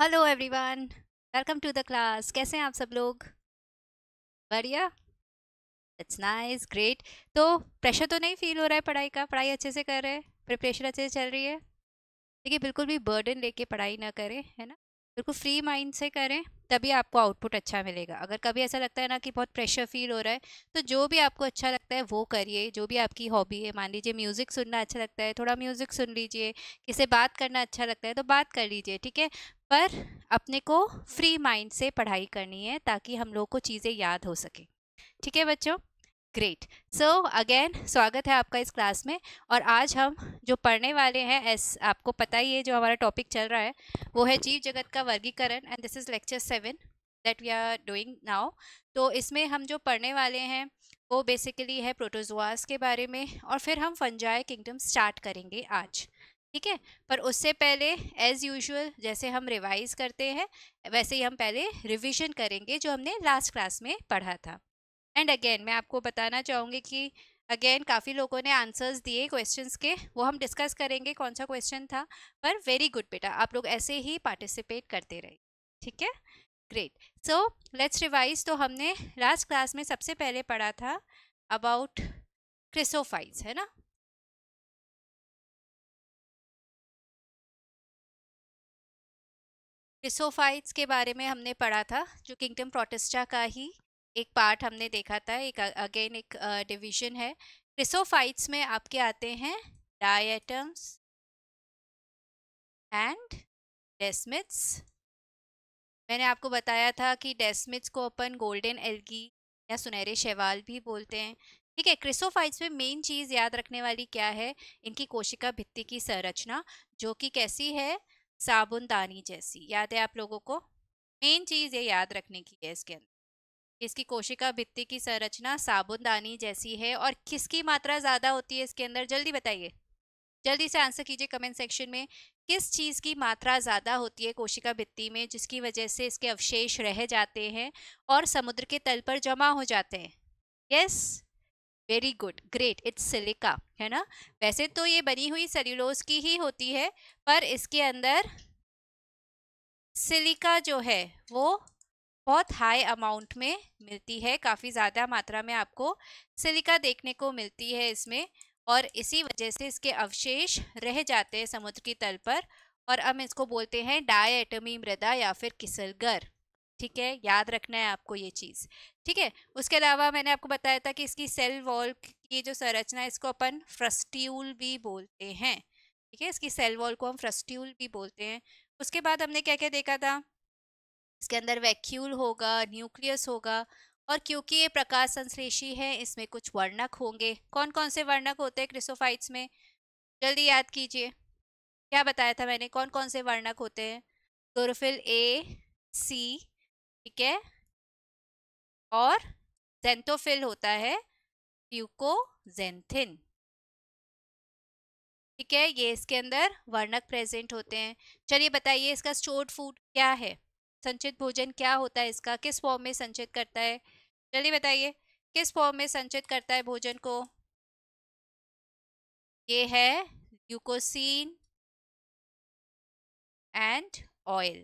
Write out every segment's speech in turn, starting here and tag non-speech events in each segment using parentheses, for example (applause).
Hello everyone welcome to the class कैसे हैं आप सब लोग बढ़िया इट्स नाइस ग्रेट तो प्रेशर तो नहीं फील हो रहा है पढ़ाई का पढ़ाई अच्छे से कर रहे हैं प्रिपरेशन अच्छे से चल रही है देखिए बिल्कुल भी बर्डन लेके पढ़ाई ना करें है ना बिल्कुल फ्री माइंड से करें तभी आपको आउटपुट अच्छा मिलेगा अगर कभी ऐसा लगता है ना कि बहुत प्रेशर फील हो रहा है तो जो भी आपको अच्छा लगता है वो करिए जो भी आपकी हॉबी है मान लीजिए म्यूज़िक सुनना अच्छा लगता है थोड़ा म्यूज़िक सुन लीजिए किसे बात करना अच्छा लगता है तो बात कर लीजिए ठीक है पर अपने को फ्री माइंड से पढ़ाई करनी है ताकि हम लोग को चीज़ें याद हो सके ठीक है बच्चों ग्रेट सो अगेन स्वागत है आपका इस क्लास में और आज हम जो पढ़ने वाले हैं एस आपको पता ही है जो हमारा टॉपिक चल रहा है वो है जीव जगत का वर्गीकरण and this is lecture seven that we are doing now तो इसमें हम जो पढ़ने वाले हैं वो बेसिकली है प्रोटोजोआस के बारे में और फिर हम फंजाय किंगडम स्टार्ट करेंगे आज ठीक है पर उससे पहले एज़ यूजल जैसे हम रिवाइज़ करते हैं वैसे ही हम पहले रिविज़न करेंगे जो हमने लास्ट क्लास में पढ़ा था एंड अगेन मैं आपको बताना चाहूँगी कि अगेन काफ़ी लोगों ने आंसर्स दिए क्वेश्चंस के वो हम डिस्कस करेंगे कौन सा क्वेश्चन था पर वेरी गुड बेटा आप लोग ऐसे ही पार्टिसिपेट करते रहे ठीक है ग्रेट सो लेट्स रिवाइज तो हमने लास्ट क्लास में सबसे पहले पढ़ा था अबाउट क्रिसोफाइज है ना क्रिसोफाइट्स के बारे में हमने पढ़ा था जो किंगडम प्रोटेस्टा का ही एक पार्ट हमने देखा था एक अगेन एक डिवीजन है क्रिसोफाइट्स में आपके आते हैं डाइटम्स एंड डेस्मिट्स मैंने आपको बताया था कि डेस्मिट्स को अपन गोल्डन एल्गी या सुनहरे शैवाल भी बोलते हैं ठीक है क्रिसोफाइट्स में मेन चीज़ याद रखने वाली क्या है इनकी कोशिका भित्ति की संरचना जो कि कैसी है साबुनदानी जैसी याद है आप लोगों को मेन चीज़ ये याद रखने की है इसके अंदर इसकी कोशिका भित्ति की संरचना साबुनदानी जैसी है और किसकी मात्रा ज़्यादा होती है इसके अंदर जल्दी बताइए जल्दी से आंसर कीजिए कमेंट सेक्शन में किस चीज़ की मात्रा ज़्यादा होती है कोशिका भित्ति में जिसकी वजह से इसके अवशेष रह जाते हैं और समुद्र के तल पर जमा हो जाते हैं yes very good great it's silica है ना वैसे तो ये बनी हुई सेल्यूलोज की ही होती है पर इसके अंदर सिलिका जो है वो बहुत हाई अमाउंट में मिलती है काफ़ी ज़्यादा मात्रा में आपको सिलिका देखने को मिलती है इसमें और इसी वजह से इसके अवशेष रह जाते हैं समुद्र की तल पर और हम इसको बोलते हैं डायटमी मृदा या फिर किसलगर ठीक है याद रखना है आपको ये चीज़ ठीक है उसके अलावा मैंने आपको बताया था कि इसकी सेल वॉल की जो संरचना है इसको अपन फ्रस्ट्यूल भी बोलते हैं ठीक है इसकी सेल वॉल को हम फ्रस्ट्यूल भी बोलते हैं उसके बाद हमने क्या क्या देखा था इसके अंदर वैक्यूल होगा न्यूक्लियस होगा और क्योंकि ये प्रकाश संश्लेषी है इसमें कुछ वर्णक होंगे कौन कौन से वर्णक होते हैं क्रिसोफाइट्स में जल्दी याद कीजिए क्या बताया था मैंने कौन कौन से वर्णक होते हैं क्लोरोफिल ए सी ठीक है और जेंथोफिल होता है ट्यूकोजेंथिन ठीक है ये इसके अंदर वर्णक प्रेजेंट होते हैं चलिए बताइए इसका स्टोर्ड फूड क्या है संचित भोजन क्या होता है इसका किस फॉर्म में संचित करता है जल्दी बताइए किस फॉर्म में संचित करता है भोजन को ये है ल्यूकोसिन एंड ऑयल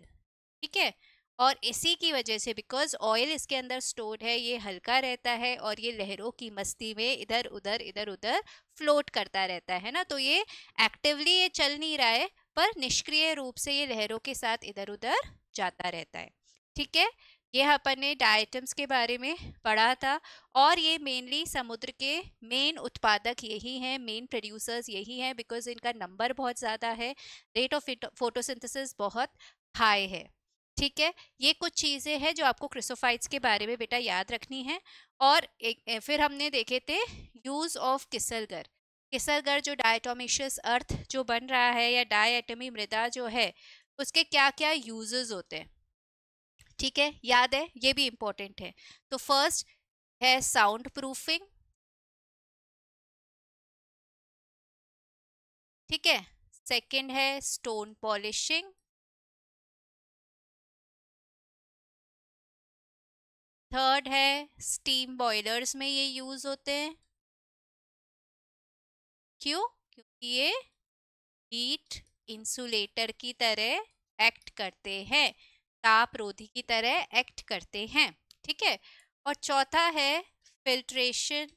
ठीक है और इसी की वजह से बिकॉज ऑयल इसके अंदर स्टोर्ड है ये हल्का रहता है और ये लहरों की मस्ती में इधर उधर इधर उधर फ्लोट करता रहता है ना तो ये एक्टिवली ये चल नहीं रहा है पर निष्क्रिय रूप से ये लहरों के साथ इधर उधर जाता रहता है ठीक है यह अपन ने डाइटम्स के बारे में पढ़ा था और ये मेनली समुद्र के मेन उत्पादक यही हैं मेन प्रोड्यूसर्स यही हैं बिकॉज इनका नंबर बहुत ज़्यादा है रेट ऑफ फोटोसिंथेसिस बहुत हाई है ठीक है ये कुछ चीज़ें हैं जो आपको क्रिसोफाइट्स के बारे में बेटा याद रखनी है और एक फिर हमने देखे थे यूज़ ऑफ किसलगर किसलगर जो डायटोमिशियस अर्थ जो बन रहा है या डायटमी मृदा जो है उसके क्या क्या यूजेस होते हैं ठीक है याद है ये भी इम्पोर्टेंट है तो फर्स्ट है साउंड प्रूफिंग ठीक है सेकंड है स्टोन पॉलिशिंग थर्ड है स्टीम बॉयलर्स में ये यूज होते हैं क्यों क्योंकि ये हीट इंसुलेटर की तरह एक्ट करते हैं तापरोधी की तरह एक्ट करते हैं ठीक है और चौथा है filtration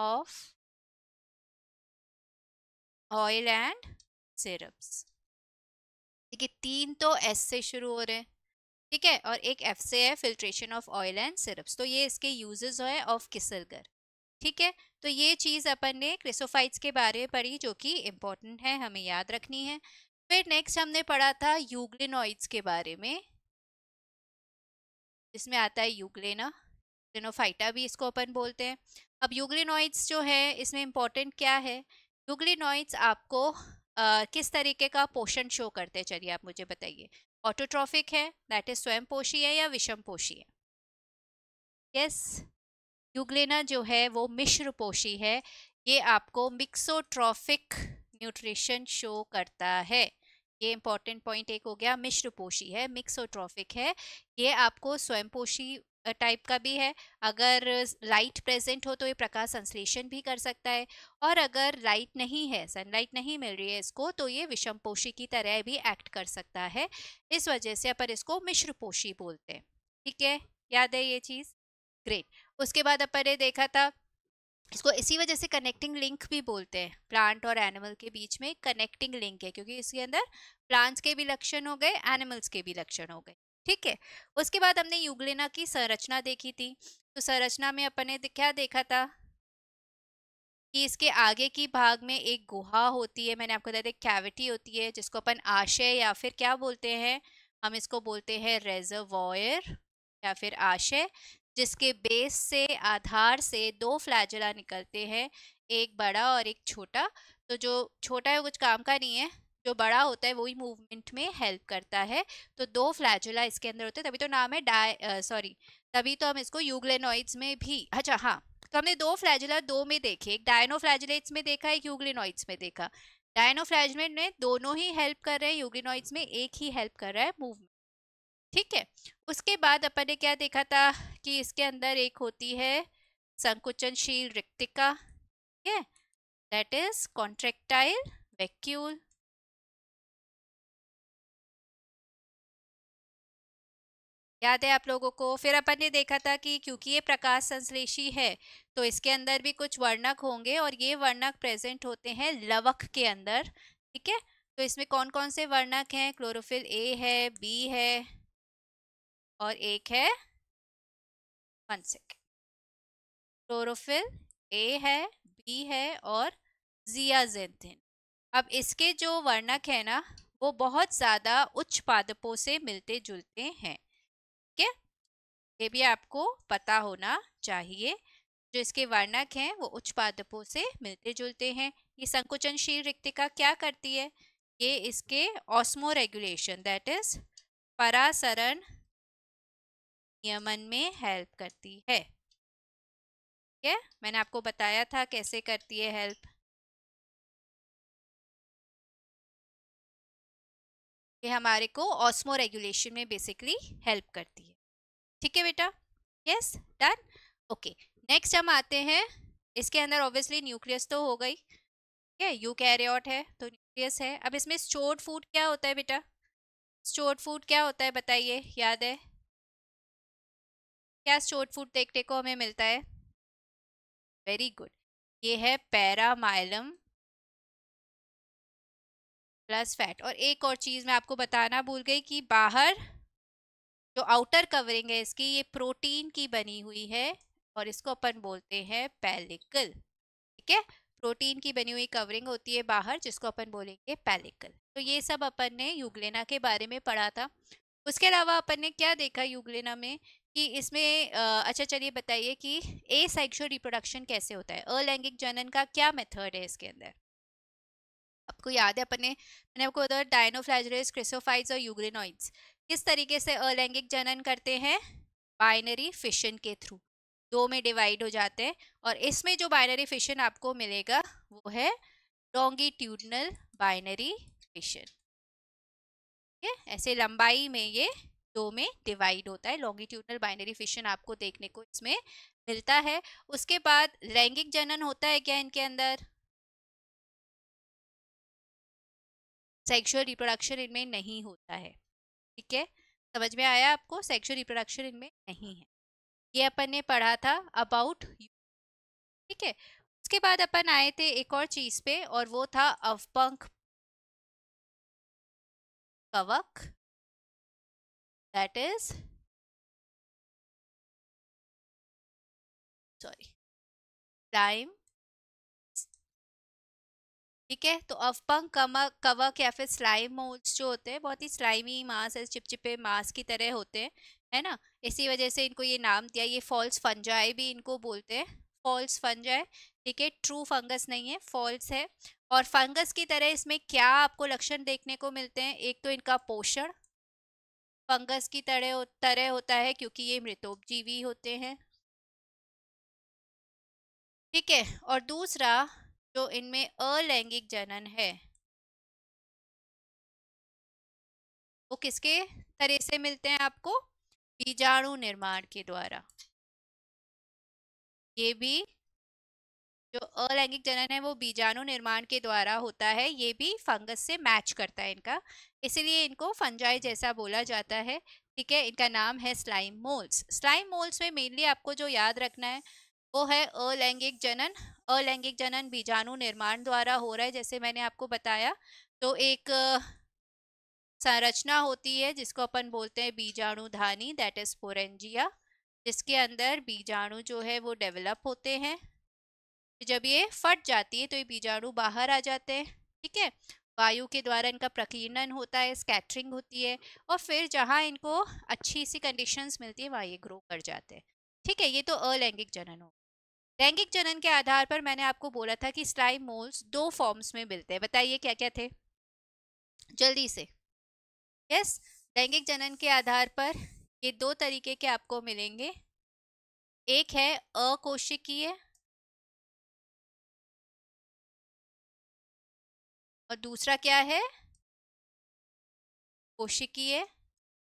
of oil and syrups देखिए तीन तो एस से शुरू हो रहे हैं ठीक है और एक एफ से है filtration of oil and syrups तो ये इसके यूजेस है ऑफ किसलगर ठीक है तो ये चीज़ अपन ने क्रिसोफाइट्स के बारे में पढ़ी जो कि इम्पोर्टेंट है हमें याद रखनी है फिर नेक्स्ट हमने पढ़ा था यूग्लिनॉइड्स के बारे में इसमें आता है यूग्लेना यूग्लिनोफाइटा भी इसको अपन बोलते हैं अब यूग्लिनॉइड्स जो है इसमें इम्पोर्टेंट क्या है यूग्लिनॉइड्स आपको आ, किस तरीके का पोषण शो करते हैं चलिए आप मुझे बताइए ऑटोट्रॉफिक है दैट इज पोषी है या पोषी है यस yes. यूग्लेना जो है वो मिश्र पोशी है ये आपको मिक्सोट्रॉफिक न्यूट्रिशन शो करता है ये इंपॉर्टेंट पॉइंट एक हो गया मिश्र पोषी है मिक्सोट्रॉफिक है ये आपको पोषी टाइप का भी है अगर लाइट प्रेजेंट हो तो ये प्रकाश संश्लेषण भी कर सकता है और अगर लाइट नहीं है सनलाइट नहीं मिल रही है इसको तो ये विषम पोषी की तरह भी एक्ट कर सकता है इस वजह से अपन इसको मिश्र पोषी बोलते हैं ठीक है याद है ये चीज़ ग्रेट उसके बाद अपन ने देखा था इसको इसी वजह से कनेक्टिंग लिंक भी बोलते हैं प्लांट और एनिमल के बीच में कनेक्टिंग लिंक है क्योंकि इसके अंदर प्लांट्स के भी लक्षण हो गए एनिमल्स के भी लक्षण हो गए ठीक है उसके बाद हमने युगलेना की संरचना देखी थी तो संरचना में अपन ने क्या देखा था कि इसके आगे की भाग में एक गुहा होती है मैंने आपको बताया था कैविटी होती है जिसको अपन आशय या फिर क्या बोलते हैं हम इसको बोलते हैं रेजर्वॉयर या फिर आशय जिसके बेस से आधार से दो फ्लैजला निकलते हैं एक बड़ा और एक छोटा तो जो छोटा है कुछ काम का नहीं है जो बड़ा होता है वही मूवमेंट में हेल्प करता है तो दो फ्लैजला इसके अंदर होते हैं तभी तो नाम है डाई सॉरी तभी तो हम इसको यूग्लेनॉइड्स में भी अच्छा हाँ तो हमने दो फ्लैजुला दो में देखे एक डायनोफ्लैजुलेट्स में देखा एक यूग्लेनॉइड्स में देखा डायनोफ्लैजुलेट में दोनों ही हेल्प कर रहे हैं यूग्लेनॉइड्स में एक ही हेल्प कर रहा है मूवमेंट ठीक है उसके बाद अपन ने क्या देखा था कि इसके अंदर एक होती है संकुचनशील रिक्तिका ठीक है दैट इज कॉन्ट्रेक्टाइल वैक्यूल याद है आप लोगों को फिर अपन ने देखा था कि क्योंकि ये प्रकाश संश्लेषी है तो इसके अंदर भी कुछ वर्णक होंगे और ये वर्णक प्रेजेंट होते हैं लवक के अंदर ठीक है तो इसमें कौन कौन से वर्णक हैं क्लोरोफिल ए है बी है और एक है वन सेकेंड क्लोरोफिल ए है बी है और जियाजेंथिन अब इसके जो वर्णक है ना वो बहुत ज़्यादा उच्च पादपों से मिलते जुलते हैं ठीक है ये भी आपको पता होना चाहिए जो इसके वर्णक हैं वो उच्च पादपों से मिलते जुलते हैं ये संकुचनशील रिक्तिका क्या करती है ये इसके ऑस्मो रेगुलेशन दैट इज परासरण नियमन में हेल्प करती है ठीक है मैंने आपको बताया था कैसे करती है हेल्प ये हमारे को ऑस्मो रेगुलेशन में बेसिकली हेल्प करती है ठीक है बेटा यस डन ओके नेक्स्ट हम आते हैं इसके अंदर ऑब्वियसली न्यूक्लियस तो हो गई ठीक है यू कैरियॉट है तो न्यूक्लियस है अब इसमें स्टोर्ड फूड क्या होता है बेटा स्टोर्ड फूड क्या होता है बताइए याद है क्या स्टोर्ड फूड देखने को हमें मिलता है वेरी गुड ये है पैरामाइलम प्लस फैट और एक और चीज़ मैं आपको बताना भूल गई कि बाहर जो आउटर कवरिंग है इसकी ये प्रोटीन की बनी हुई है और इसको अपन बोलते हैं पैलिकल ठीक है प्रोटीन की बनी हुई कवरिंग होती है बाहर जिसको अपन बोलेंगे पैलिकल तो ये सब अपन ने यूगलेना के बारे में पढ़ा था उसके अलावा अपन ने क्या देखा यूगलेना में कि इसमें अच्छा चलिए बताइए कि ए सेक्शुअल रिप्रोडक्शन कैसे होता है अलैंगिक जनन का क्या मेथड है इसके अंदर आपको याद है अपने मैंने आपको बताया डायनोफ्लैजरेस क्रिसोफाइड्स और यूग्रेनोइड्स किस तरीके से अलैंगिक जनन करते हैं बाइनरी फिशन के थ्रू दो में डिवाइड हो जाते हैं और इसमें जो बाइनरी फिशन आपको मिलेगा वो है लॉन्गिट्यूडनल बाइनरी फिशन ठीक है ऐसे लंबाई में ये दो में डिवाइड होता है लॉन्गिट्यूडनल बाइनरी फिशन आपको देखने को इसमें मिलता है उसके बाद लैंगिक जनन होता है क्या इनके अंदर सेक्सुअल रिप्रोडक्शन इनमें नहीं होता है ठीक है समझ में आया आपको सेक्सुअल रिप्रोडक्शन इनमें नहीं है ये अपन ने पढ़ा था अबाउट ठीक है उसके बाद अपन आए थे एक और चीज पे और वो था अवपंख कवक that is sorry prime ठीक है तो अवपंग कमा कवक या फिर स्लाइम मोल्स जो होते हैं बहुत ही स्लाइमी मांस है चिपचिपे मांस की तरह होते हैं है ना इसी वजह से इनको ये नाम दिया ये फॉल्स फंजाई भी इनको बोलते हैं फॉल्स फंजाए ठीक है ट्रू फंगस नहीं है फॉल्स है और फंगस की तरह इसमें क्या आपको लक्षण देखने को मिलते हैं एक तो इनका पोषण फंगस की तरह तरह होता है क्योंकि ये मृतोपजीवी होते हैं ठीक है और दूसरा जो इनमें अलैंगिक जनन है वो किसके तरह से मिलते हैं आपको बीजाणु निर्माण के द्वारा ये भी जो अलैंगिक जनन है वो बीजाणु निर्माण के द्वारा होता है ये भी फंगस से मैच करता है इनका इसीलिए इनको फंजाई जैसा बोला जाता है ठीक है इनका नाम है स्लाइम मोल्स स्लाइम मोल्स में मेनली आपको जो याद रखना है वो है अलैंगिक जनन अलैंगिक जनन बीजाणु निर्माण द्वारा हो रहा है जैसे मैंने आपको बताया तो एक संरचना होती है जिसको अपन बोलते हैं बीजाणुधानी दैट इज फोरेंजिया जिसके अंदर बीजाणु जो है वो डेवलप होते हैं जब ये फट जाती है तो ये बीजाणु बाहर आ जाते हैं ठीक है वायु के द्वारा इनका प्रकीर्णन होता है स्कैटरिंग होती है और फिर जहाँ इनको अच्छी सी कंडीशंस मिलती है वहाँ ये ग्रो कर जाते हैं ठीक है ये तो अलैंगिक जनन हो लैंगिक जनन के आधार पर मैंने आपको बोला था कि स्लाइम मोल्स दो फॉर्म्स में मिलते हैं बताइए क्या क्या थे जल्दी से यस लैंगिक जनन के आधार पर ये दो तरीके के आपको मिलेंगे एक है अकोशिकीय और दूसरा क्या है कोशिकीय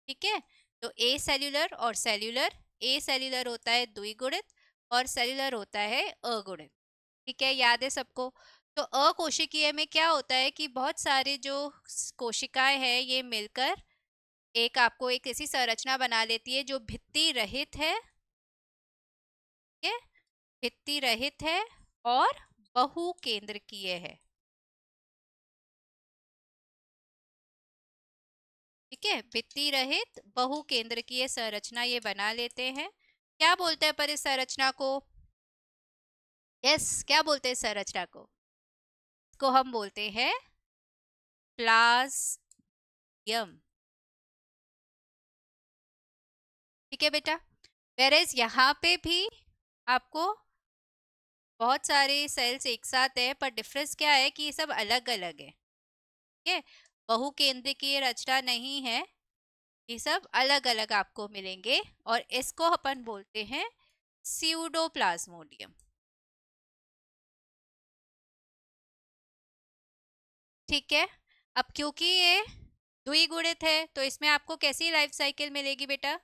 ठीक है तो ए सेल्यूलर और सेल्यूलर ए सेल्यूलर होता है द्विगुणित और सेल्युलर होता है अगुणित ठीक है याद है सबको तो अकोशिकीय में क्या होता है कि बहुत सारे जो कोशिकाएं हैं ये मिलकर एक आपको एक ऐसी संरचना बना लेती है जो भित्ति रहित है ठीक है भित्ति रहित है और बहुकेंद्रकीय है ठीक है भित्ति रहित बहु केंद्र केंद्रकीय संरचना ये बना लेते हैं क्या बोलते हैं पर इस संरचना को यस क्या बोलते हैं संरचना को को हम बोलते हैं प्लाज्म ठीक है बेटा वेरेज यहाँ पे भी आपको बहुत सारे सेल्स एक साथ है पर डिफरेंस क्या है कि ये सब अलग अलग है ठीक है बहु की रचना नहीं है ये सब अलग अलग आपको मिलेंगे और इसको अपन बोलते हैं सीउडोप्लाज्मोडियम ठीक है अब क्योंकि ये द्विगुणित है तो इसमें आपको कैसी लाइफ साइकिल मिलेगी बेटा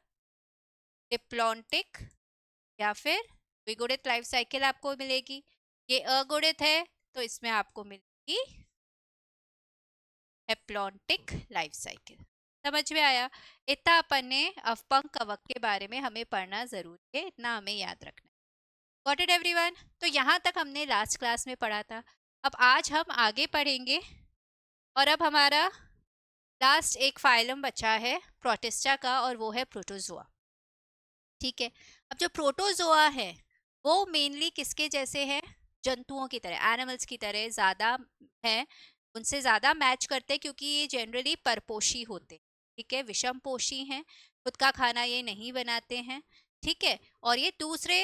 डिप्लॉन्टिक या फिर द्विगुणित लाइफ साइकिल आपको मिलेगी ये अगुणित है तो इसमें आपको मिलेगी एप्लॉन्टिक लाइफ साइकिल समझ में आया इतना अपन ने अवपंग कवक के बारे में हमें पढ़ना ज़रूरी है इतना हमें याद रखना है इट एवरी तो यहाँ तक हमने लास्ट क्लास में पढ़ा था अब आज हम आगे पढ़ेंगे और अब हमारा लास्ट एक फाइलम बचा है प्रोटेस्टा का और वो है प्रोटोजोआ ठीक है अब जो प्रोटोजोआ है वो मेनली किसके जैसे है जंतुओं की तरह एनिमल्स की तरह ज़्यादा है उनसे ज़्यादा मैच करते क्योंकि ये जनरली परपोषी होते ठीक है विषम पोषी हैं खुद का खाना ये नहीं बनाते हैं ठीक है और ये दूसरे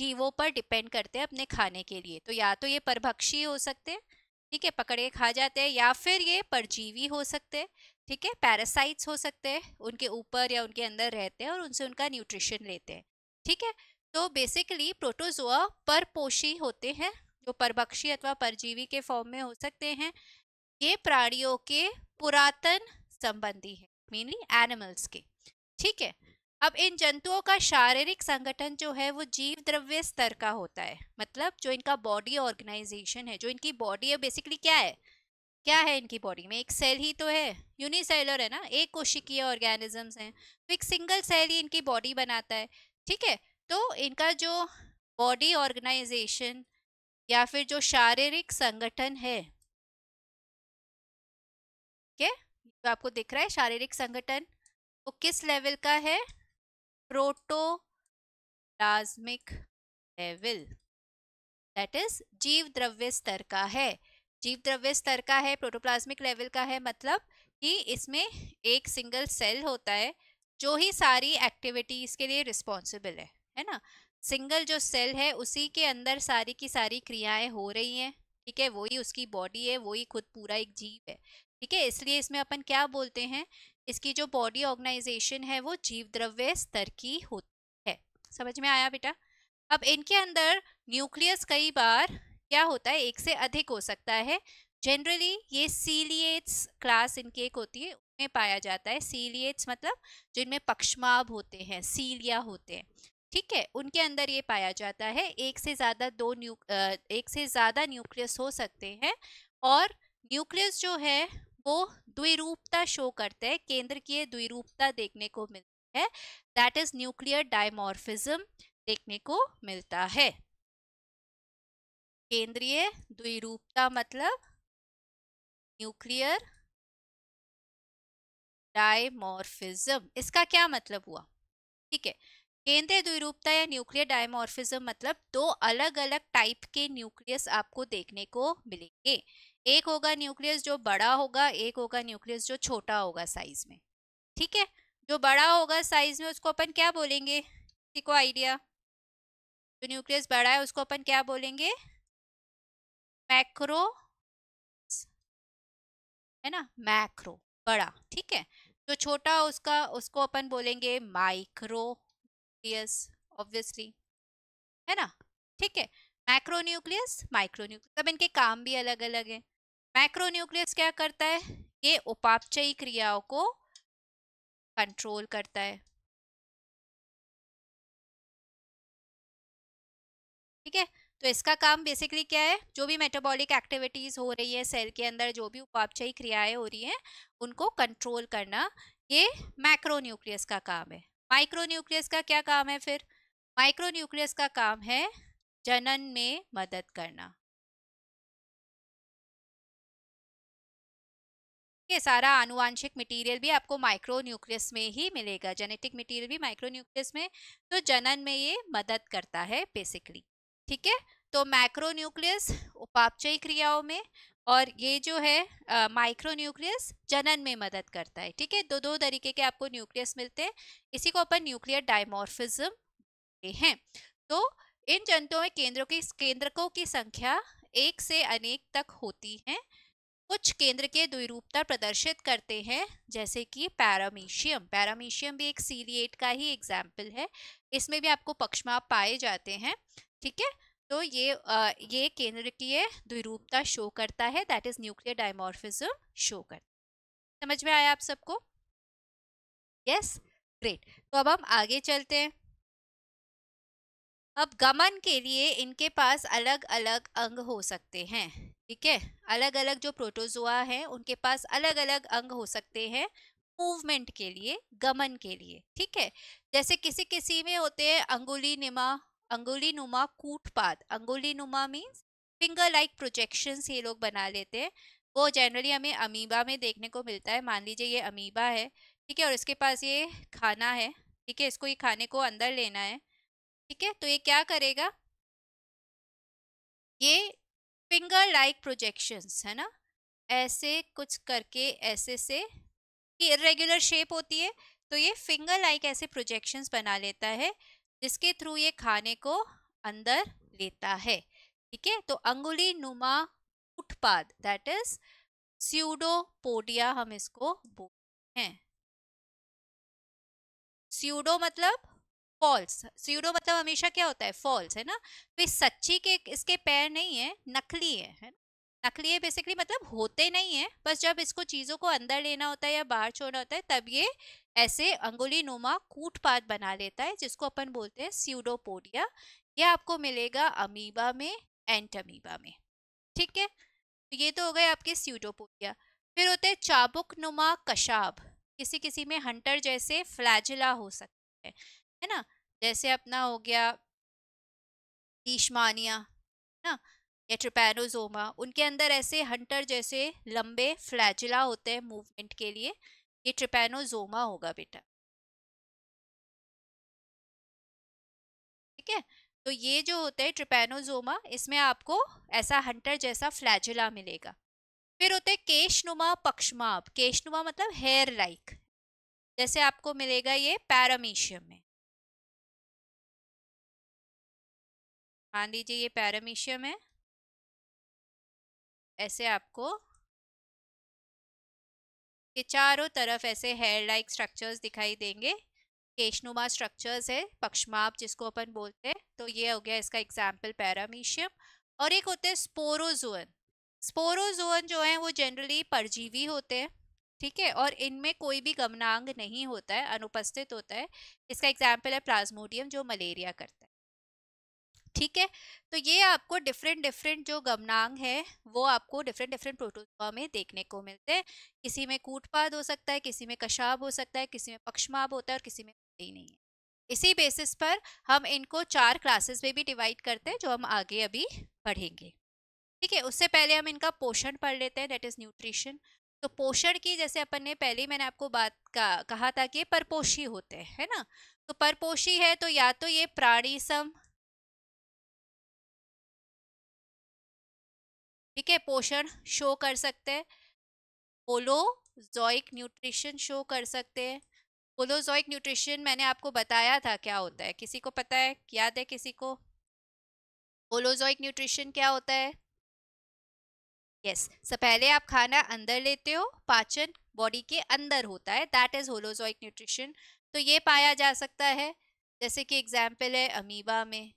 जीवों पर डिपेंड करते हैं अपने खाने के लिए तो या तो ये परभक्षी हो सकते ठीक है पकड़े खा जाते हैं या फिर ये परजीवी हो सकते ठीक है पैरासाइट्स हो सकते हैं उनके ऊपर या उनके अंदर रहते हैं और उनसे उनका न्यूट्रिशन लेते हैं ठीक है तो बेसिकली प्रोटोजोआ परपोषी होते हैं जो परभक्षी अथवा परजीवी के फॉर्म में हो सकते हैं ये प्राणियों के पुरातन संबंधी है मेनली एनिमल्स के ठीक है अब इन जंतुओं का शारीरिक संगठन जो है वो जीव द्रव्य स्तर का होता है मतलब जो इनका बॉडी ऑर्गेनाइजेशन है जो इनकी बॉडी है बेसिकली क्या है क्या है इनकी बॉडी में एक सेल ही तो है यूनिसेलर है ना एक कोशिकीय ऑर्गेनिजम्स हैं तो एक सिंगल सेल ही इनकी बॉडी बनाता है ठीक है तो इनका जो बॉडी ऑर्गेनाइजेशन या फिर जो शारीरिक संगठन है ठीक है जो तो आपको दिख रहा है शारीरिक संगठन वो तो किस लेवल का है प्रोटोप्लाज्मिक लेवल दैट इज जीव द्रव्य स्तर का है जीव द्रव्य स्तर का है प्रोटोप्लाज्मिक लेवल का है मतलब कि इसमें एक सिंगल सेल होता है जो ही सारी एक्टिविटीज के लिए रिस्पॉन्सिबल है है ना सिंगल जो सेल है उसी के अंदर सारी की सारी क्रियाएं हो रही हैं ठीक है वही उसकी बॉडी है वही खुद पूरा एक जीव है ठीक है इसलिए इसमें अपन क्या बोलते हैं इसकी जो बॉडी ऑर्गेनाइजेशन है वो जीव द्रव्य स्तर की होती है समझ में आया बेटा अब इनके अंदर न्यूक्लियस कई बार क्या होता है एक से अधिक हो सकता है जनरली ये सीलिएट्स क्लास इनकी एक होती है उनमें पाया जाता है सीलिएट्स मतलब जिनमें पक्षमाभ होते हैं सीलिया होते हैं ठीक है उनके अंदर ये पाया जाता है एक से ज़्यादा दो न्यू एक से ज़्यादा न्यूक्लियस हो सकते हैं और न्यूक्लियस जो है वो द्विरूपता शो करते हैं केंद्र की द्विरूपता देखने को मिलती है दैट इज न्यूक्लियर डायमोर्फिज्म देखने को मिलता है केंद्रीय द्विरूपता मतलब न्यूक्लियर डायमोर्फिज्म इसका क्या मतलब हुआ ठीक है केंद्रीय द्विरूपता या न्यूक्लियर डायमोर्फिज्म मतलब दो अलग अलग टाइप के न्यूक्लियस आपको देखने को मिलेंगे एक होगा न्यूक्लियस जो बड़ा होगा एक होगा न्यूक्लियस जो छोटा होगा साइज में ठीक है जो बड़ा होगा साइज में उसको अपन क्या बोलेंगे ठीक को आइडिया जो न्यूक्लियस बड़ा है उसको अपन क्या बोलेंगे मैक्रो है ना मैक्रो बड़ा ठीक है जो छोटा उसका उसको अपन बोलेंगे माइक्रो न्यूक्लियस ऑब्वियसली है ना ठीक है मैक्रो न्यूक्लियस माइक्रो न्यूक्लियस अब इनके काम भी अलग अलग हैं मैक्रोन्यूक्लियस क्या करता है ये उपापचयी क्रियाओं को कंट्रोल करता है ठीक है तो इसका काम बेसिकली क्या है जो भी मेटाबॉलिक एक्टिविटीज़ हो रही है सेल के अंदर जो भी उपापचयी क्रियाएं हो रही हैं उनको कंट्रोल करना ये मैक्रोन्यूक्लियस का काम है माइक्रोन्यूक्लियस का क्या काम है फिर माइक्रोन्यूक्लियस का काम है जनन में मदद करना ये सारा आनुवांशिक मटेरियल भी आपको माइक्रो न्यूक्लियस में ही मिलेगा जेनेटिक मटेरियल भी माइक्रो न्यूक्लियस में तो जनन में ये मदद करता है बेसिकली ठीक है तो माइक्रो न्यूक्लियस उपापचयी क्रियाओं में और ये जो है माइक्रो न्यूक्लियस जनन में मदद करता है ठीक है दो दो तरीके के आपको न्यूक्लियस मिलते हैं इसी को अपन न्यूक्लियर डायमॉर्फिज्म हैं तो इन जंतुओं में केंद्रों की केंद्रकों की संख्या एक से अनेक तक होती है कुछ केंद्र के द्विरूपता प्रदर्शित करते हैं जैसे कि पैरामीशियम पैरामीशियम भी एक सीलिएट का ही एग्जाम्पल है इसमें भी आपको पक्षमाप पाए जाते हैं ठीक है तो ये आ, ये केंद्र की द्विरूपता शो करता है that is nuclear dimorphism show करता समझ में आया आप सबको यस ग्रेट तो अब हम आगे चलते हैं अब गमन के लिए इनके पास अलग अलग अंग हो सकते हैं ठीक है अलग अलग जो प्रोटोजोआ है उनके पास अलग अलग अंग हो सकते हैं मूवमेंट के लिए गमन के लिए ठीक है जैसे किसी किसी में होते हैं अंगुली निमा अंगुली नुमा कूटपाद अंगुली नुमा मीन्स फिंगर लाइक प्रोजेक्शंस ये लोग बना लेते हैं वो जनरली हमें अमीबा में देखने को मिलता है मान लीजिए ये अमीबा है ठीक है और इसके पास ये खाना है ठीक है इसको ये खाने को अंदर लेना है ठीक है तो ये क्या करेगा ये फिंगर लाइक प्रोजेक्शंस है ना ऐसे कुछ करके ऐसे से इरेगुलर शेप होती है तो ये फिंगर लाइक ऐसे प्रोजेक्शंस बना लेता है जिसके थ्रू ये खाने को अंदर लेता है ठीक है तो अंगुली नुमा उत्पाद दैट इज स्यूडोपोडिया हम इसको बोलते हैं स्यूडो मतलब फॉल्स स्यूडो मतलब हमेशा क्या होता है फॉल्स है ना तो इस सच्ची के इसके पैर नहीं है नकली है है ना नकली है बेसिकली मतलब होते नहीं है बस जब इसको चीज़ों को अंदर लेना होता है या बाहर छोड़ना होता है तब ये ऐसे अंगुली नुमा कूटपात बना लेता है जिसको अपन बोलते हैं स्यूडोपोडिया यह आपको मिलेगा अमीबा में एंट अमीबा में ठीक है तो ये तो हो गए आपके स्यूडोपोडिया फिर होते हैं चाबुक नुमा कशाब किसी किसी में हंटर जैसे फ्लैजिला हो सकते हैं है ना जैसे अपना हो गया ईशमानिया है ना या ट्रिपेनोजोमा उनके अंदर ऐसे हंटर जैसे लंबे फ्लैजिला होते हैं मूवमेंट के लिए ये ट्रिपेनोजोमा होगा बेटा ठीक है तो ये जो होता है ट्रिपेनोजोमा इसमें आपको ऐसा हंटर जैसा फ्लैजिला मिलेगा फिर होते हैं केशनुमा पक्षमाप केशनुमा मतलब हेयर लाइक जैसे आपको मिलेगा ये पैरामीशियम में मान लीजिए ये पैरामीशियम है ऐसे आपको ये चारों तरफ ऐसे हेयर लाइक स्ट्रक्चर्स दिखाई देंगे केशनुमा स्ट्रक्चर्स है पक्षमाप जिसको अपन बोलते हैं तो ये हो गया इसका एग्जाम्पल पैरामीशियम और एक होते हैं स्पोरोजोन स्पोरोजोन जो है वो जनरली परजीवी होते हैं ठीक है और इनमें कोई भी गमनांग नहीं होता है अनुपस्थित होता है इसका एग्जाम्पल है प्लाज्मोडियम जो मलेरिया करता है ठीक है तो ये आपको डिफरेंट डिफरेंट जो गमनांग है वो आपको डिफरेंट डिफरेंट प्रोटोजोआ में देखने को मिलते हैं किसी में कूटपाद हो सकता है किसी में कशाब हो सकता है किसी में पक्षमाब होता है और किसी में होते ही नहीं है इसी बेसिस पर हम इनको चार क्लासेस में भी डिवाइड करते हैं जो हम आगे अभी पढ़ेंगे ठीक है उससे पहले हम इनका पोषण पढ़ लेते हैं डेट इज़ न्यूट्रिशन तो पोषण की जैसे अपन ने पहले मैंने आपको बात का, कहा था कि परपोषी होते हैं है ना तो परपोषी है तो या तो ये प्राणी सम ठीक है पोषण शो कर सकते हैं होलोजॉइक न्यूट्रिशन शो कर सकते हैं होलोजॉइक न्यूट्रिशन मैंने आपको बताया था क्या होता है किसी को पता है याद है किसी को होलोजॉइक न्यूट्रिशन क्या होता है यस yes. सब पहले आप खाना अंदर लेते हो पाचन बॉडी के अंदर होता है दैट इज होलोजॉइक न्यूट्रिशन तो ये पाया जा सकता है जैसे कि एग्जाम्पल है अमीबा में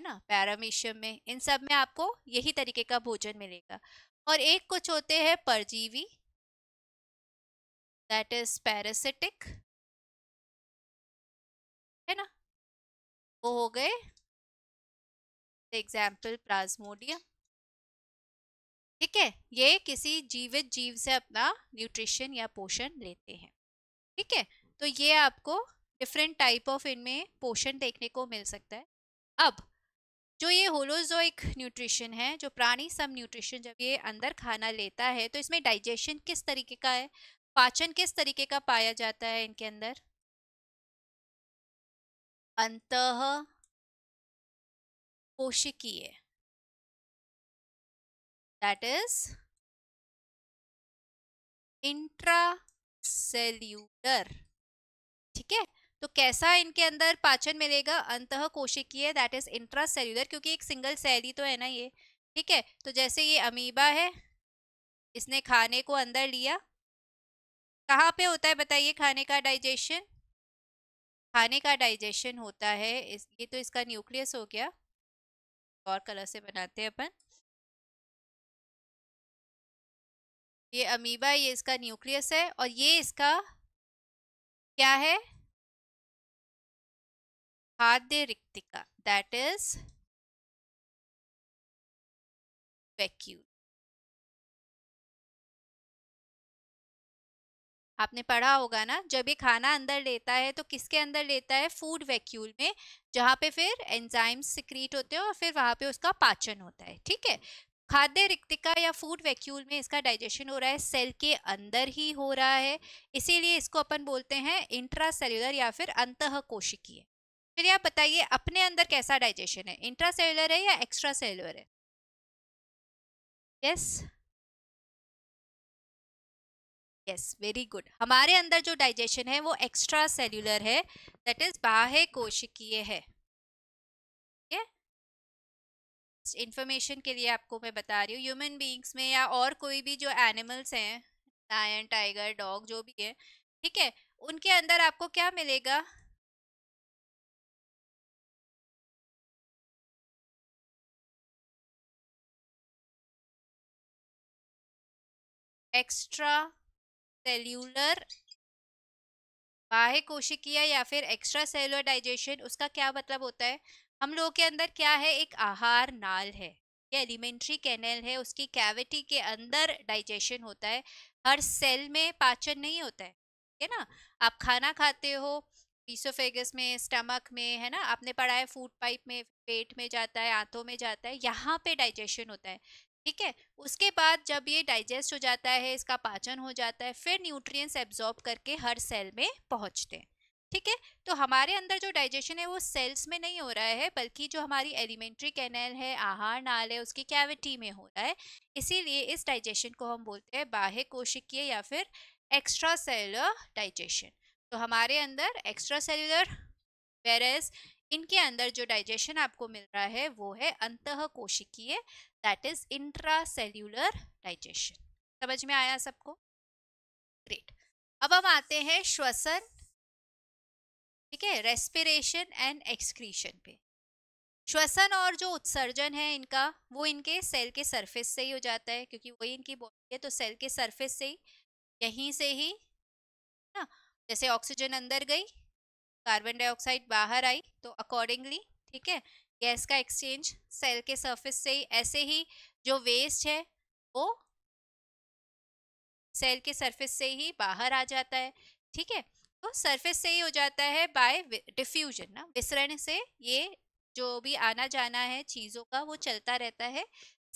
है ना पैरामीशियम में इन सब में आपको यही तरीके का भोजन मिलेगा और एक कुछ होते हैं परजीवी दैट इज पैरासिटिक है ना वो हो गए एग्जाम्पल प्लाज्मोडियम ठीक है ये किसी जीवित जीव से अपना न्यूट्रिशन या पोषण लेते हैं ठीक है तो ये आपको डिफरेंट टाइप ऑफ इनमें पोषण देखने को मिल सकता है अब जो ये होलोजोइक न्यूट्रिशन है जो प्राणी सम न्यूट्रिशन जब ये अंदर खाना लेता है तो इसमें डाइजेशन किस तरीके का है पाचन किस तरीके का पाया जाता है इनके अंदर अंत कोशिकीय दैट इज इंट्रा सेल्यूलर ठीक है तो कैसा इनके अंदर पाचन मिलेगा अंत कोशिकीय दैट इज इंट्रा सेल्यूलर क्योंकि एक सिंगल सेल ही तो है ना ये ठीक है तो जैसे ये अमीबा है इसने खाने को अंदर लिया कहाँ पे होता है बताइए खाने का डाइजेशन खाने का डाइजेशन होता है इस ये तो इसका न्यूक्लियस हो गया और कलर से बनाते हैं अपन ये अमीबा ये इसका न्यूक्लियस है और ये इसका क्या है खाद्य रिक्तिका दैट इज vacuole. आपने पढ़ा होगा ना जब ये खाना अंदर लेता है तो किसके अंदर लेता है फूड वैक्यूल में जहाँ पे फिर एंजाइम्स सिक्रीट होते हैं और फिर वहाँ पे उसका पाचन होता है ठीक है खाद्य रिक्तिका या फूड वैक्यूल में इसका डाइजेशन हो रहा है सेल के अंदर ही हो रहा है इसीलिए इसको अपन बोलते हैं इंट्रा या फिर अंत कोशिकीय फिर आप बताइए अपने अंदर कैसा डाइजेशन है इंट्रा सेलर है या एक्स्ट्रा सेलर है यस यस वेरी गुड हमारे अंदर जो डाइजेशन है वो एक्स्ट्रा सेल्यूलर है दैट इज बाह्य कोशिकीय है इंफॉर्मेशन के लिए आपको मैं बता रही हूँ ह्यूमन बींग्स में या और कोई भी जो एनिमल्स हैं लायन टाइगर डॉग जो भी है ठीक है उनके अंदर आपको क्या मिलेगा एक्स्ट्रा सेल्यूलर बाह्य कोशिकीय या फिर एक्स्ट्रा सेलुलर डाइजेशन उसका क्या मतलब होता है हम लोगों के अंदर क्या है एक आहार नाल है ये एलिमेंट्री कैनल है उसकी कैविटी के अंदर डाइजेशन होता है हर सेल में पाचन नहीं होता है है ना आप खाना खाते हो पीसोफेगस में स्टमक में है ना आपने पढ़ा है फूड पाइप में पेट में जाता है आंतों में जाता है यहाँ पे डाइजेशन होता है ठीक है उसके बाद जब ये डाइजेस्ट हो जाता है इसका पाचन हो जाता है फिर न्यूट्रिएंट्स एब्जॉर्ब करके हर सेल में पहुंचते हैं ठीक है तो हमारे अंदर जो डाइजेशन है वो सेल्स में नहीं हो रहा है बल्कि जो हमारी एलिमेंट्री कैनल है आहार नाल है उसकी कैविटी में हो रहा है इसीलिए इस डाइजेशन को हम बोलते हैं बाह्य कोशिकीय या फिर एक्स्ट्रा सेलुलर डाइजेशन तो हमारे अंदर एक्स्ट्रा सेलुलर वेरस इनके अंदर जो डाइजेशन आपको मिल रहा है वो है अंत कोशिकीय दैट इज इंट्रासेल्यूलर डाइजेशन समझ में आया सबको ग्रेट अब हम आते हैं श्वसन ठीक है रेस्पिरेशन एंड एक्सक्रीशन पे श्वसन और जो उत्सर्जन है इनका वो इनके सेल के सरफेस से ही हो जाता है क्योंकि वही इनकी बॉडी है तो सेल के सरफेस से ही यहीं से ही ना जैसे ऑक्सीजन अंदर गई कार्बन डाइऑक्साइड बाहर आई तो अकॉर्डिंगली ठीक है गैस का एक्सचेंज सेल के सरफेस से ही ऐसे ही जो वेस्ट है वो सेल के सरफेस से ही बाहर आ जाता है ठीक है तो सरफेस से ही हो जाता है बाय डिफ्यूजन ना विसरण से ये जो भी आना जाना है चीज़ों का वो चलता रहता है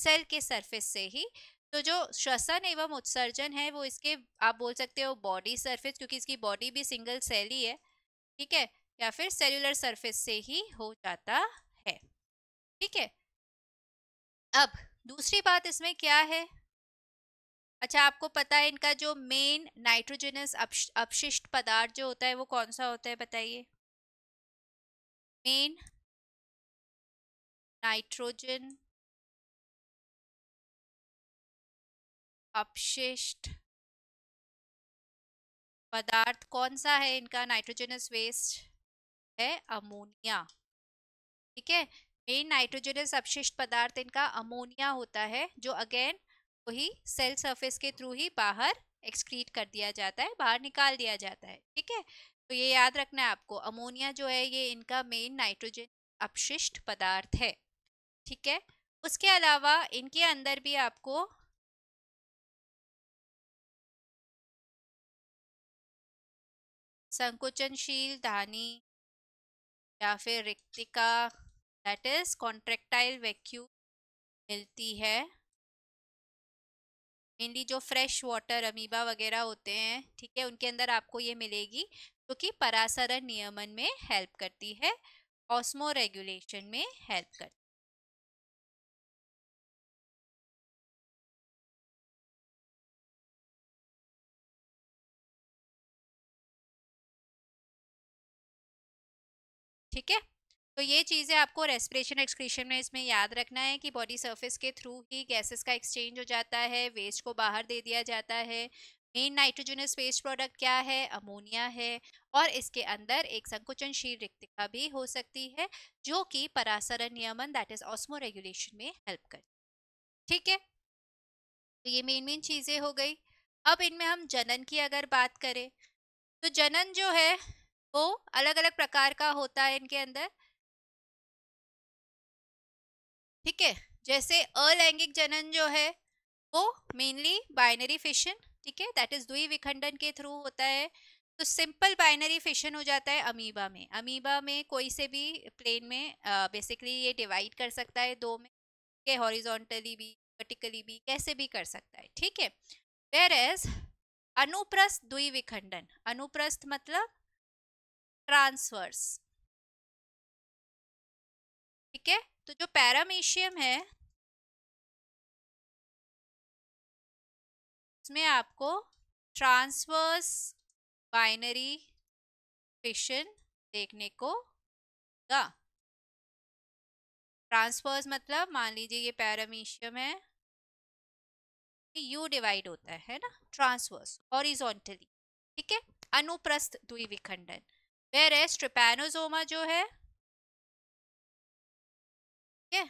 सेल के सरफेस से ही तो जो श्वसन एवं उत्सर्जन है वो इसके आप बोल सकते हो बॉडी सरफेस क्योंकि इसकी बॉडी भी सिंगल सेल ही है ठीक है या फिर सेलुलर सरफेस से ही हो जाता ठीक है अब दूसरी बात इसमें क्या है अच्छा आपको पता है इनका जो मेन नाइट्रोजनस अपशिष्ट पदार्थ जो होता है वो कौन सा होता है बताइए मेन नाइट्रोजन अपशिष्ट पदार्थ कौन सा है इनका नाइट्रोजनस वेस्ट है अमोनिया ठीक है मेन नाइट्रोजनस अपशिष्ट पदार्थ इनका अमोनिया होता है जो अगेन वही सेल सरफेस के थ्रू ही बाहर एक्सक्रीट कर दिया जाता है बाहर निकाल दिया जाता है ठीक है तो ये याद रखना है आपको अमोनिया जो है ये इनका मेन नाइट्रोजन अपशिष्ट पदार्थ है ठीक है उसके अलावा इनके अंदर भी आपको संकुचनशील धानी या फिर रिक्तिका दैट इज कॉन्ट्रेक्टाइल वैक्यूम मिलती है मेनली जो फ्रेश वाटर अमीबा वगैरह होते हैं ठीक है उनके अंदर आपको ये मिलेगी जो कि परासरण नियमन में हेल्प करती है ऑस्मो रेगुलेशन में हेल्प करती है ठीक है तो ये चीज़ें आपको रेस्पिरेशन एक्सक्रीशन में इसमें याद रखना है कि बॉडी सरफेस के थ्रू ही गैसेस का एक्सचेंज हो जाता है वेस्ट को बाहर दे दिया जाता है मेन नाइट्रोजनस वेस्ट प्रोडक्ट क्या है अमोनिया है और इसके अंदर एक संकुचनशील रिक्तिका भी हो सकती है जो कि परासरण नियमन दैट इज ऑस्मो रेगुलेशन में हेल्प कर ठीक है तो ये मेन मेन चीज़ें हो गई अब इनमें हम जनन की अगर बात करें तो जनन जो है वो अलग अलग प्रकार का होता है इनके अंदर ठीक है जैसे अलैंगिक जनन जो है वो मेनली बाइनरी फिशन ठीक है दैट इज दुई विखंडन के थ्रू होता है तो सिंपल बाइनरी फिशन हो जाता है अमीबा में अमीबा में कोई से भी प्लेन में बेसिकली ये डिवाइड कर सकता है दो में के हॉरिजोंटली भी वर्टिकली भी कैसे भी कर सकता है ठीक है वेर एज अनुप्रस्थ दुई विखंडन अनुप्रस्थ मतलब ट्रांसवर्स ठीक है तो जो पैरामीशियम है इसमें आपको ट्रांसवर्स बाइनरी फिशन देखने को गा ट्रांसवर्स मतलब मान लीजिए ये पैरामीशियम है यू डिवाइड होता है ना ट्रांसवर्स हॉरिजॉन्टली ठीक है अनुप्रस्थ द्विविखंडन वेर एज ट्रिपैनोजोमा जो है ठीक है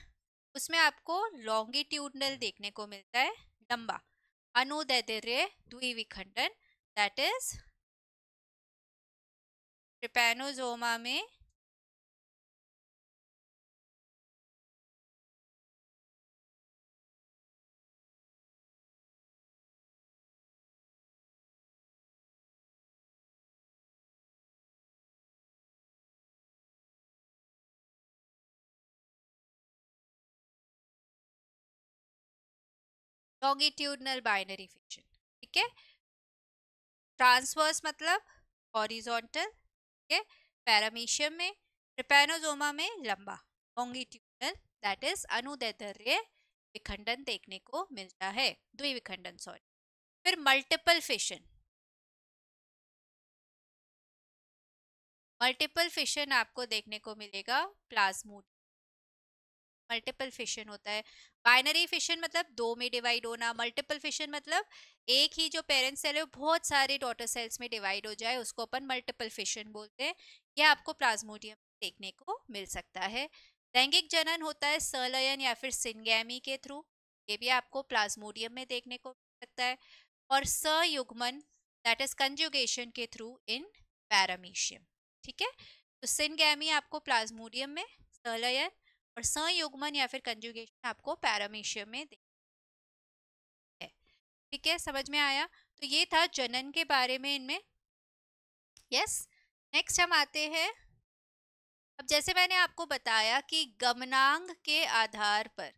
उसमें आपको लॉन्गिट्यूडनल देखने को मिलता है लंबा अनुदैर्य द्विविखंडन दैट इज ट्रिपेनोजोमा में लॉन्गिट्यूडनल बाइनरी फिक्शन ठीक है ट्रांसवर्स मतलब हॉरिजॉन्टल ठीक है पैरामीशियम में ट्रिपेनोजोमा में लंबा लॉन्गिट्यूडनल दैट इज अनुदैतर्य विखंडन देखने को मिलता है द्विविखंडन सॉरी फिर मल्टीपल फिशन मल्टीपल फिशन आपको देखने को मिलेगा प्लाज्मोड मल्टीपल फिशन होता है बाइनरी फिशन मतलब दो में डिवाइड होना मल्टीपल फिशन मतलब एक ही जो पेरेंट सेल है वो बहुत सारे डॉटर सेल्स में डिवाइड हो जाए उसको अपन मल्टीपल फिशन बोलते हैं यह आपको प्लाज्मोडियम देखने को मिल सकता है लैंगिक जनन होता है सलयन या फिर सिंगैमी के थ्रू ये भी आपको प्लाज्मोडियम में देखने को मिल सकता है और सयुग्मन दैट इज कंजुगेशन के थ्रू इन पैरामीशियम ठीक है तो सिंगैमी आपको प्लाज्मोडियम में सलयन और संयुग्मन या फिर कंजुगेशन आपको पैरामेशियम में दे ठीक है समझ में आया तो ये था जनन के बारे में इनमें यस नेक्स्ट हम आते हैं अब जैसे मैंने आपको बताया कि गमनांग के आधार पर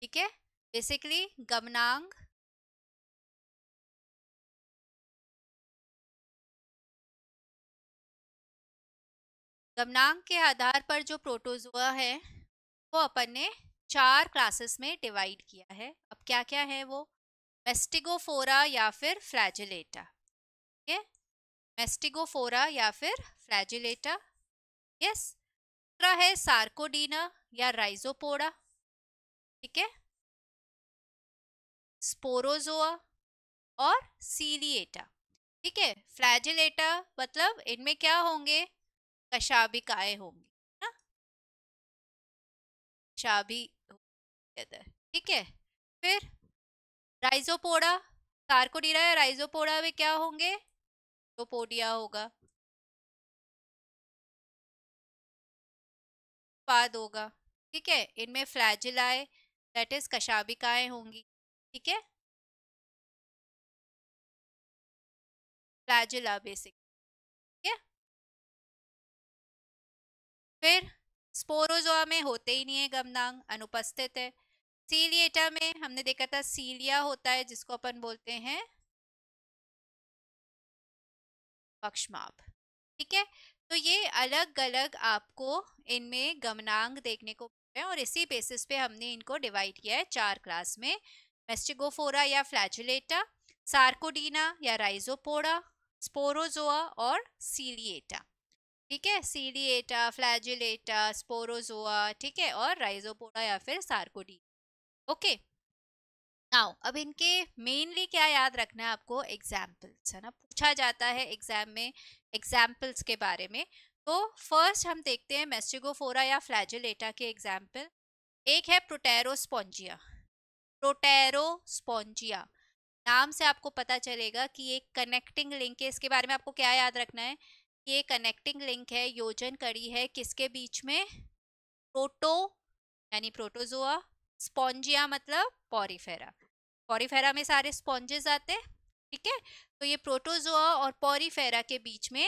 ठीक है बेसिकली गमनांग गमनांक के आधार पर जो प्रोटोजोआ है वो अपन ने चार क्लासेस में डिवाइड किया है अब क्या क्या है वो मेस्टिगोफोरा या फिर फ्लैजिलेटा ठीक है मेस्टिगोफोरा या फिर फ्लैजिलेटा यस दूसरा है सार्कोडीना या राइजोपोडा ठीक है स्पोरोजोआ और सीलिएटा ठीक है फ्लैजिलेटा मतलब इनमें क्या होंगे कशाबिकाएं होंगी ना ठीक है फिर राइजोपोडा कार्कोडीरा या राइजोपोडा में क्या होंगे तो पोडिया होगा पाद होगा ठीक है इनमें फ्लैजिल आए दैट इज कशाबिकाएं होंगी ठीक है फ्लैजिला बेसिक फिर स्पोरोजोआ में होते ही नहीं है गमनांग अनुपस्थित है सीलिएटा में हमने देखा था सीलिया होता है जिसको अपन बोलते हैं पक्षमाप ठीक है तो ये अलग अलग आपको इनमें गमनांग देखने को रहे हैं और इसी बेसिस पे हमने इनको डिवाइड किया है चार क्लास में मेस्टिगोफोरा या फ्लैजुलेटा सार्कोडीना या राइजोपोडा स्पोरोजोआ और सीलिएटा ठीक है सीडिएटा फ्लैजिलेटा स्पोरोजोआ ठीक है और राइजोपोडा या फिर सार्कोडी ओके नाउ अब इनके मेनली क्या याद रखना है आपको एग्जाम्पल्स है ना पूछा जाता है एग्जाम में एग्जाम्पल्स के बारे में तो फर्स्ट हम देखते हैं मेस्टिगोफोरा या फ्लैजिलेटा के एग्जाम्पल एक है प्रोटेरो स्पॉन्जिया नाम से आपको पता चलेगा कि एक कनेक्टिंग लिंक है इसके बारे में आपको क्या याद रखना है ये कनेक्टिंग लिंक है योजन कड़ी है किसके बीच में प्रोटो यानी प्रोटोजोआ स्पॉन्जिया मतलब पॉरीफेरा पॉरीफेरा में सारे स्पॉन्जेस आते हैं ठीक है तो ये प्रोटोजोआ और पॉरीफेरा के बीच में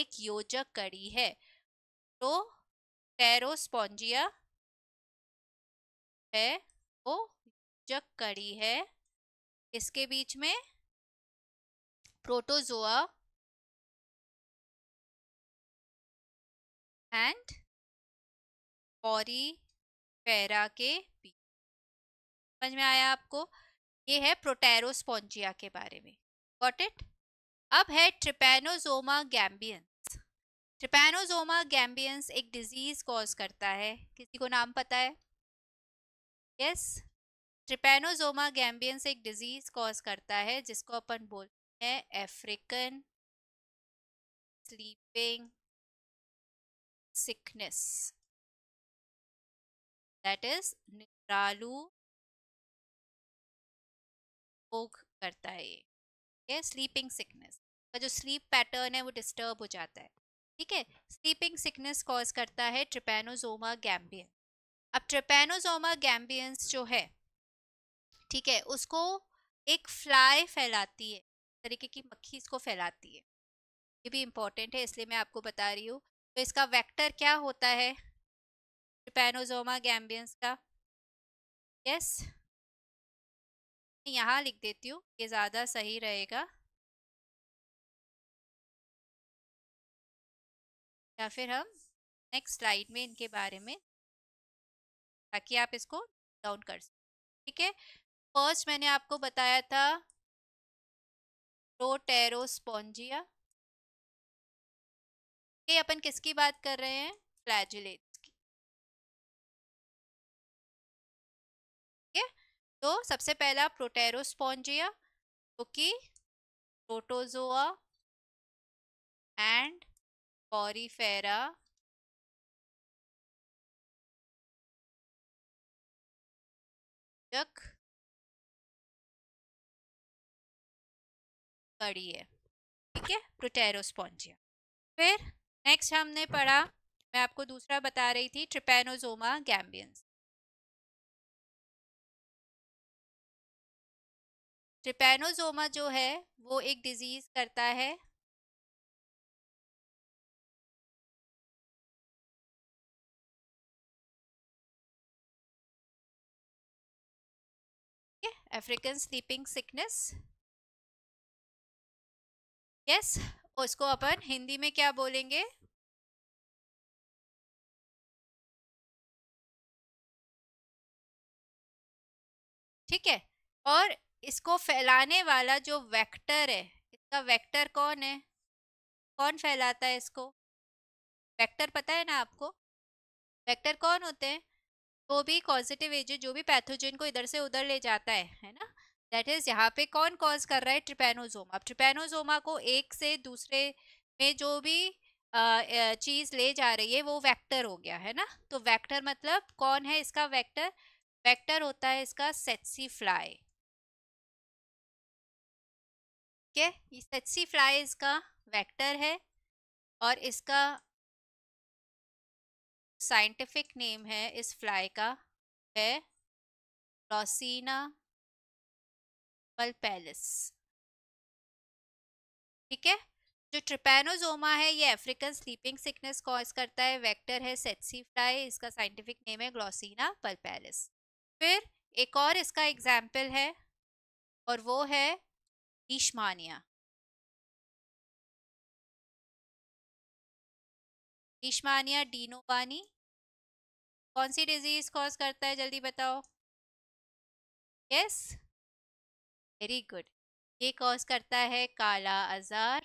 एक योजक कड़ी है तो टेरोस्पॉन्जिया है वो योजक कड़ी है इसके बीच में प्रोटोजोआ एंड पॉरी पैरा के बीच समझ में आया आपको ये है प्रोटेरोस्पॉन्जिया के बारे में गॉट इट अब है ट्रिपेनोजोमा गैम्बियंस ट्रिपेनोजोमा गैम्बियंस एक डिजीज कॉज करता है किसी को नाम पता है यस ट्रिपेनोजोमा गैम्बियंस एक डिजीज कॉज करता है जिसको अपन बोलते हैं African sleeping sickness. That is, निद्रालु भोग करता है ये स्लीपिंग सिकनेस का जो स्लीप पैटर्न है वो डिस्टर्ब हो जाता है ठीक है स्लीपिंग सिकनेस कॉज करता है ट्रिपेनोजोमा गैम्बियन अब ट्रिपेनोजोमा गैम्बियंस जो है ठीक है उसको एक फ्लाई फैलाती है तरीके की मक्खी इसको फैलाती है ये भी इम्पॉर्टेंट है इसलिए मैं आपको बता रही हूँ तो इसका वेक्टर क्या होता है ट्रिपेनोजोमा गैम्बियंस का यस यहाँ लिख देती हूँ ये ज़्यादा सही रहेगा या फिर हम नेक्स्ट स्लाइड में इनके बारे में ताकि आप इसको डाउन कर सकें ठीक है फर्स्ट मैंने आपको बताया था प्रोटेरोस्पोंजिया ये अपन किसकी बात कर रहे हैं फ्लैजुलेट्स की ठीक है तो सबसे पहला प्रोटेरोस्पॉन्जिया जो कि प्रोटोजोआ एंड पॉरीफेरा तक पड़ी है ठीक है प्रोटेरोस्पॉन्जिया फिर नेक्स्ट हमने पढ़ा मैं आपको दूसरा बता रही थी ट्रिपेनोजोमा गैम्बियंस ट्रिपेनोजोमा जो है वो एक डिजीज करता है अफ्रीकन स्लीपिंग सिकनेस यस उसको अपन हिंदी में क्या बोलेंगे ठीक है और इसको फैलाने वाला जो वेक्टर है इसका वेक्टर कौन है कौन फैलाता है इसको वेक्टर पता है ना आपको वेक्टर कौन होते हैं जो भी पॉजिटिव एजेंट जो भी पैथोजन को इधर से उधर ले जाता है है ना दैट इज यहाँ पे कौन कॉज कर रहा है ट्रिपेनोजोमा अब ट्रिपेनोजोमा को एक से दूसरे में जो भी चीज़ ले जा रही है वो वेक्टर हो गया है ना तो वेक्टर मतलब कौन है इसका वेक्टर वेक्टर होता है इसका सेट्सी फ्लाई ठीक है ये फ्लाई इसका वेक्टर है और इसका साइंटिफिक नेम है इस फ्लाई का है लॉसिना एप्पल पैलेस ठीक है जो ट्रिपेनोजोमा है ये अफ्रीकन स्लीपिंग सिकनेस कॉज करता है वेक्टर है सेट्सी फ्लाई इसका साइंटिफिक नेम है ग्लोसिना पल्पैलिस फिर एक और इसका एग्जाम्पल है और वो है ईशमानिया ईशमानिया डीनोवानी कौन सी डिजीज कॉज करता है जल्दी बताओ यस yes? वेरी गुड ये कॉज करता है काला आजार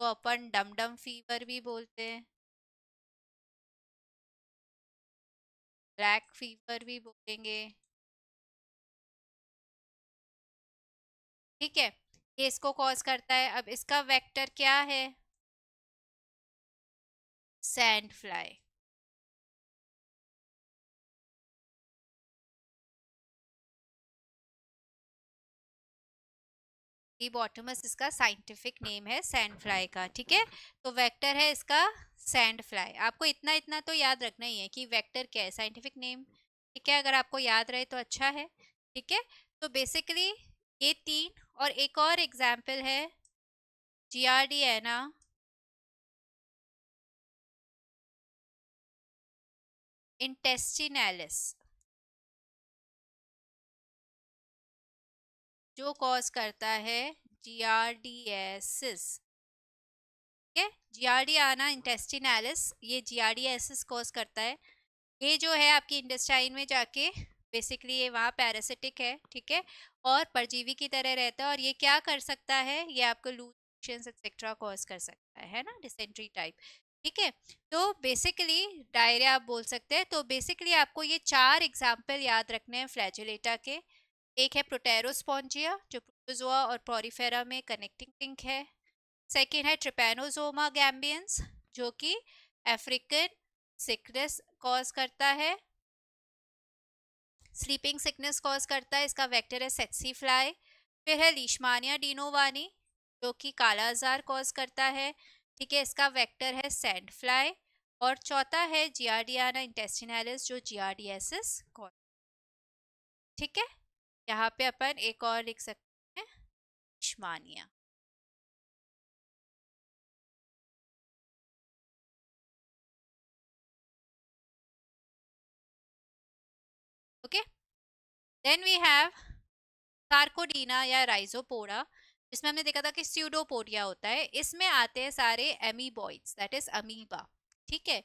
को तो अपन डमडम फीवर भी बोलते हैं ब्लैक फीवर भी बोलेंगे ठीक है ये इसको कॉज करता है अब इसका वेक्टर क्या है सैंड फ्लाई बॉटमस इसका साइंटिफिक नेम है सैंड फ्लाई का ठीक है तो वेक्टर है इसका सैंड फ्लाई आपको इतना इतना तो याद रखना ही है कि वेक्टर क्या है साइंटिफिक नेम ठीक है अगर आपको याद रहे तो अच्छा है ठीक है तो बेसिकली ये तीन और एक और एग्जाम्पल है जी आर डी है ना इंटेस्टिनैलिस जो कॉज करता है जी आर डी एसिस ठीक है जी आर डी आना इंटेस्टिनालिस ये giardiasis cause करता है ये जो है आपकी इंटेस्टाइन में जाके बेसिकली ये वहाँ पैरासिटिक है ठीक है और परजीवी की तरह रहता है और ये क्या कर सकता है ये आपको लूशन एक्सेट्रा कॉज कर सकता है है ना डिसेंट्री टाइप ठीक है तो बेसिकली डायरिया आप बोल सकते हैं तो बेसिकली आपको ये चार एग्जाम्पल याद रखने हैं फ्लैजुलेटा के एक है प्रोटेरोस्पॉन्जिया जो प्रोटोजोआ और पोरीफेरा में कनेक्टिंग लिंक है सेकेंड है ट्रिपेनोजोमा गैम्बियंस जो कि अफ्रीकन सिकनेस कॉज करता है स्लीपिंग सिकनेस कॉज करता है इसका वेक्टर है सेक्सी फ्लाई फिर है लीशमानिया डिनोवानी जो कि काला आजार कॉज करता है ठीक है इसका वेक्टर है सैंड फ्लाई और चौथा है जियाडियाना इंटेस्टिनालिस जो जियाडियासिस कॉज ठीक है यहाँ पे अपन एक और लिख सकते हैं leishmania okay then we have sarcodina या राइजोपोडा जिसमें हमने देखा था कि स्यूडोपोडिया होता है इसमें आते हैं सारे एमीबॉइड्स दैट इज अमीबा ठीक है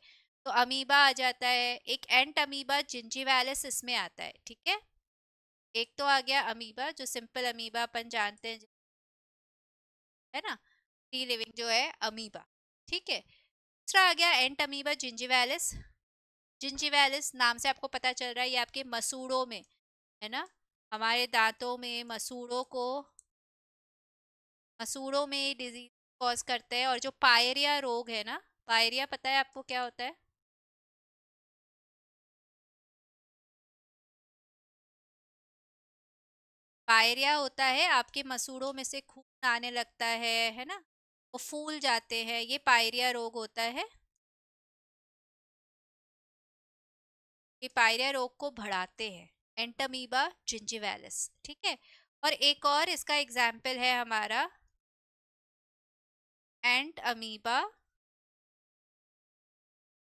तो अमीबा आ जाता है एक एंट अमीबा जिंजीवैलिस इसमें आता है ठीक है एक तो आ गया अमीबा जो सिंपल अमीबा अपन जानते हैं है ना फ्री लिविंग जो है अमीबा ठीक है दूसरा आ गया एंट अमीबा जिंजीवैलिस जिंजीवैलिस नाम से आपको पता चल रहा है ये आपके मसूड़ों में है ना हमारे दांतों में मसूड़ों को मसूड़ों में डिजीज कॉज करते हैं और जो पायरिया रोग है ना पायरिया पता है आपको क्या होता है पायरिया होता है आपके मसूड़ों में से खून आने लगता है है ना वो फूल जाते हैं ये पायरिया रोग होता है ये पायरिया रोग को बढ़ाते हैं एंटमीबा जिंजिवेलिस ठीक है और एक और इसका एग्जाम्पल है हमारा entamoeba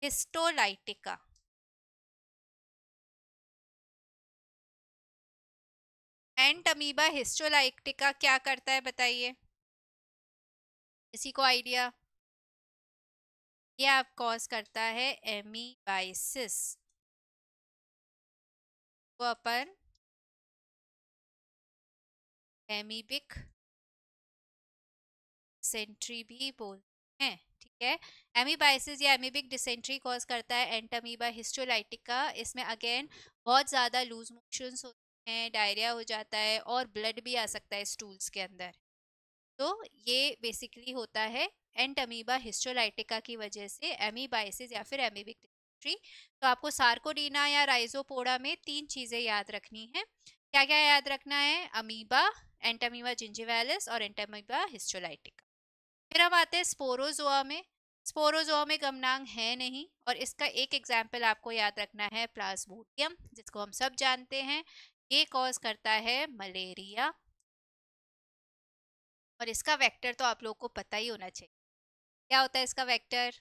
histolytica entamoeba histolytica क्या करता है बताइए किसी को आइडिया ये आप कॉज करता है एमीबाइसिस वो अपन एमीबिक सेंट्री भी बोलते हैं ठीक है एमीबाइसिस या एमीबिक डिसेंट्री कॉज करता है एंटमीबा हिस्टोलाइटिका इसमें अगेन बहुत ज़्यादा लूज मोशंस होते हैं डायरिया हो जाता है और ब्लड भी आ सकता है स्टूल्स के अंदर तो ये बेसिकली होता है एंड अमीबा हिस्टोलाइटिका की वजह से एमीबाइसिस या फिर एमीबिक डिसेंट्री तो आपको सार्कोडीना या राइजोपोडा में तीन चीज़ें याद रखनी है क्या क्या याद रखना है अमीबा एंटमीबा जिंजिवैलिस और एंटमीबा हिस्टोलाइटिका फिर हम आते हैं स्पोरोजोआ में स्पोरोजोआ में गमनांग है नहीं और इसका एक एग्जाम्पल आपको याद रखना है प्लाज्मोडियम जिसको हम सब जानते हैं ये कॉज करता है मलेरिया और इसका वेक्टर तो आप लोग को पता ही होना चाहिए क्या होता है इसका वेक्टर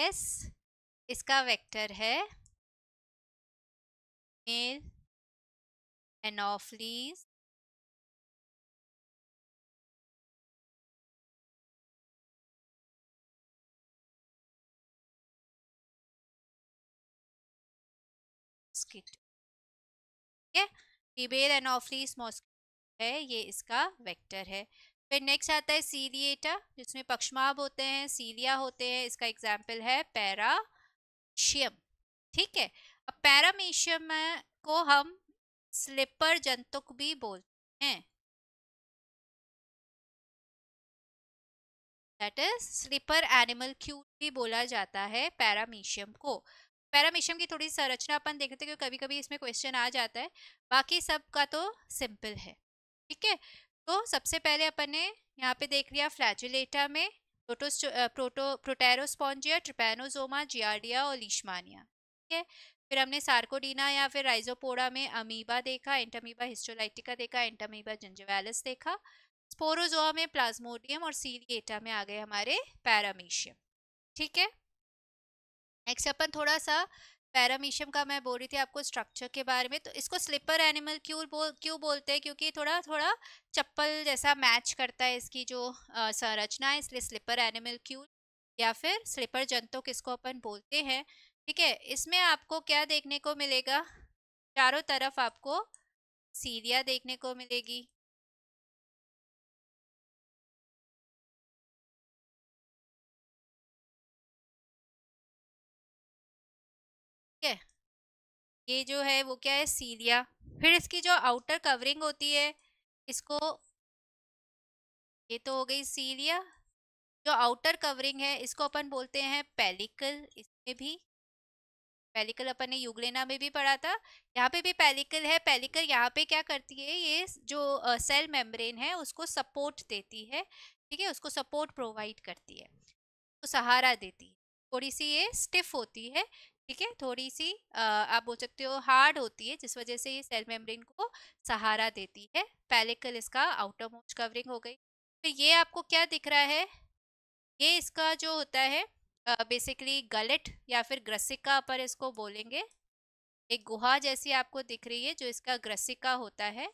यस इसका वेक्टर है मेल एनोफ्लीज टिबेर एनोफ्रीस मॉस्किटो है ये इसका वेक्टर है फिर नेक्स्ट आता है सीलिएटा जिसमें पक्षमाभ होते हैं सीलिया होते हैं इसका एग्जाम्पल है पैराशियम ठीक है अब पैरामीशियम को हम स्लिपर जंतुक भी बोलते हैं that is sleeper animal cute भी बोला जाता है पैरामीशियम को पैरामीशियम की थोड़ी संरचना अपन देखते हैं क्योंकि कभी कभी इसमें क्वेश्चन आ जाता है बाकी सब का तो सिंपल है ठीक है तो सबसे पहले अपन ने यहाँ पे देख लिया फ्लैजुलेटा में proto proto proterospongia trypanosoma giardia और लीशमानिया ठीक है फिर हमने सार्कोडीना या फिर राइजोपोडा में अमीबा देखा एंटमीबा हिस्टोलाइटिका देखा एंटमीबा जंजवैलस देखा स्पोरोजोआ में प्लाज्मोडियम और सीलिएटा में आ गए हमारे पैरामीशियम ठीक है नेक्स्ट अपन थोड़ा सा पैरामीशियम का मैं बोल रही थी आपको स्ट्रक्चर के बारे में तो इसको स्लिपर एनिमल क्यों बोल क्यों बोलते हैं क्योंकि थोड़ा थोड़ा चप्पल जैसा मैच करता है इसकी जो संरचना है इसलिए स्लिपर एनिमल क्यूल या फिर स्लिपर जंतु किसको अपन बोलते हैं ठीक है इसमें आपको क्या देखने को मिलेगा चारों तरफ आपको सीरिया देखने को मिलेगी ये जो है वो क्या है सीलिया फिर इसकी जो आउटर कवरिंग होती है इसको ये तो हो गई सीलिया जो आउटर कवरिंग है इसको अपन बोलते हैं पेलिकल इसमें भी पेलिकल अपन ने यूगलेना में भी पढ़ा था यहाँ पे भी पेलिकल है पेलिकल यहाँ पे क्या करती है ये जो सेल मेम्ब्रेन है उसको सपोर्ट देती है ठीक है उसको सपोर्ट प्रोवाइड करती है उसको सहारा देती है थोड़ी सी ये स्टिफ होती है ठीक है थोड़ी सी आप बोल सकते हो हार्ड होती है जिस वजह से ये सेल मेम्ब्रेन को सहारा देती है पैलिकल इसका आउटर मोस्ट कवरिंग हो गई तो ये आपको क्या दिख रहा है ये इसका जो होता है बेसिकली गलेट या फिर ग्रसिका पर इसको बोलेंगे एक गुहा जैसी आपको दिख रही है जो इसका ग्रसिका होता है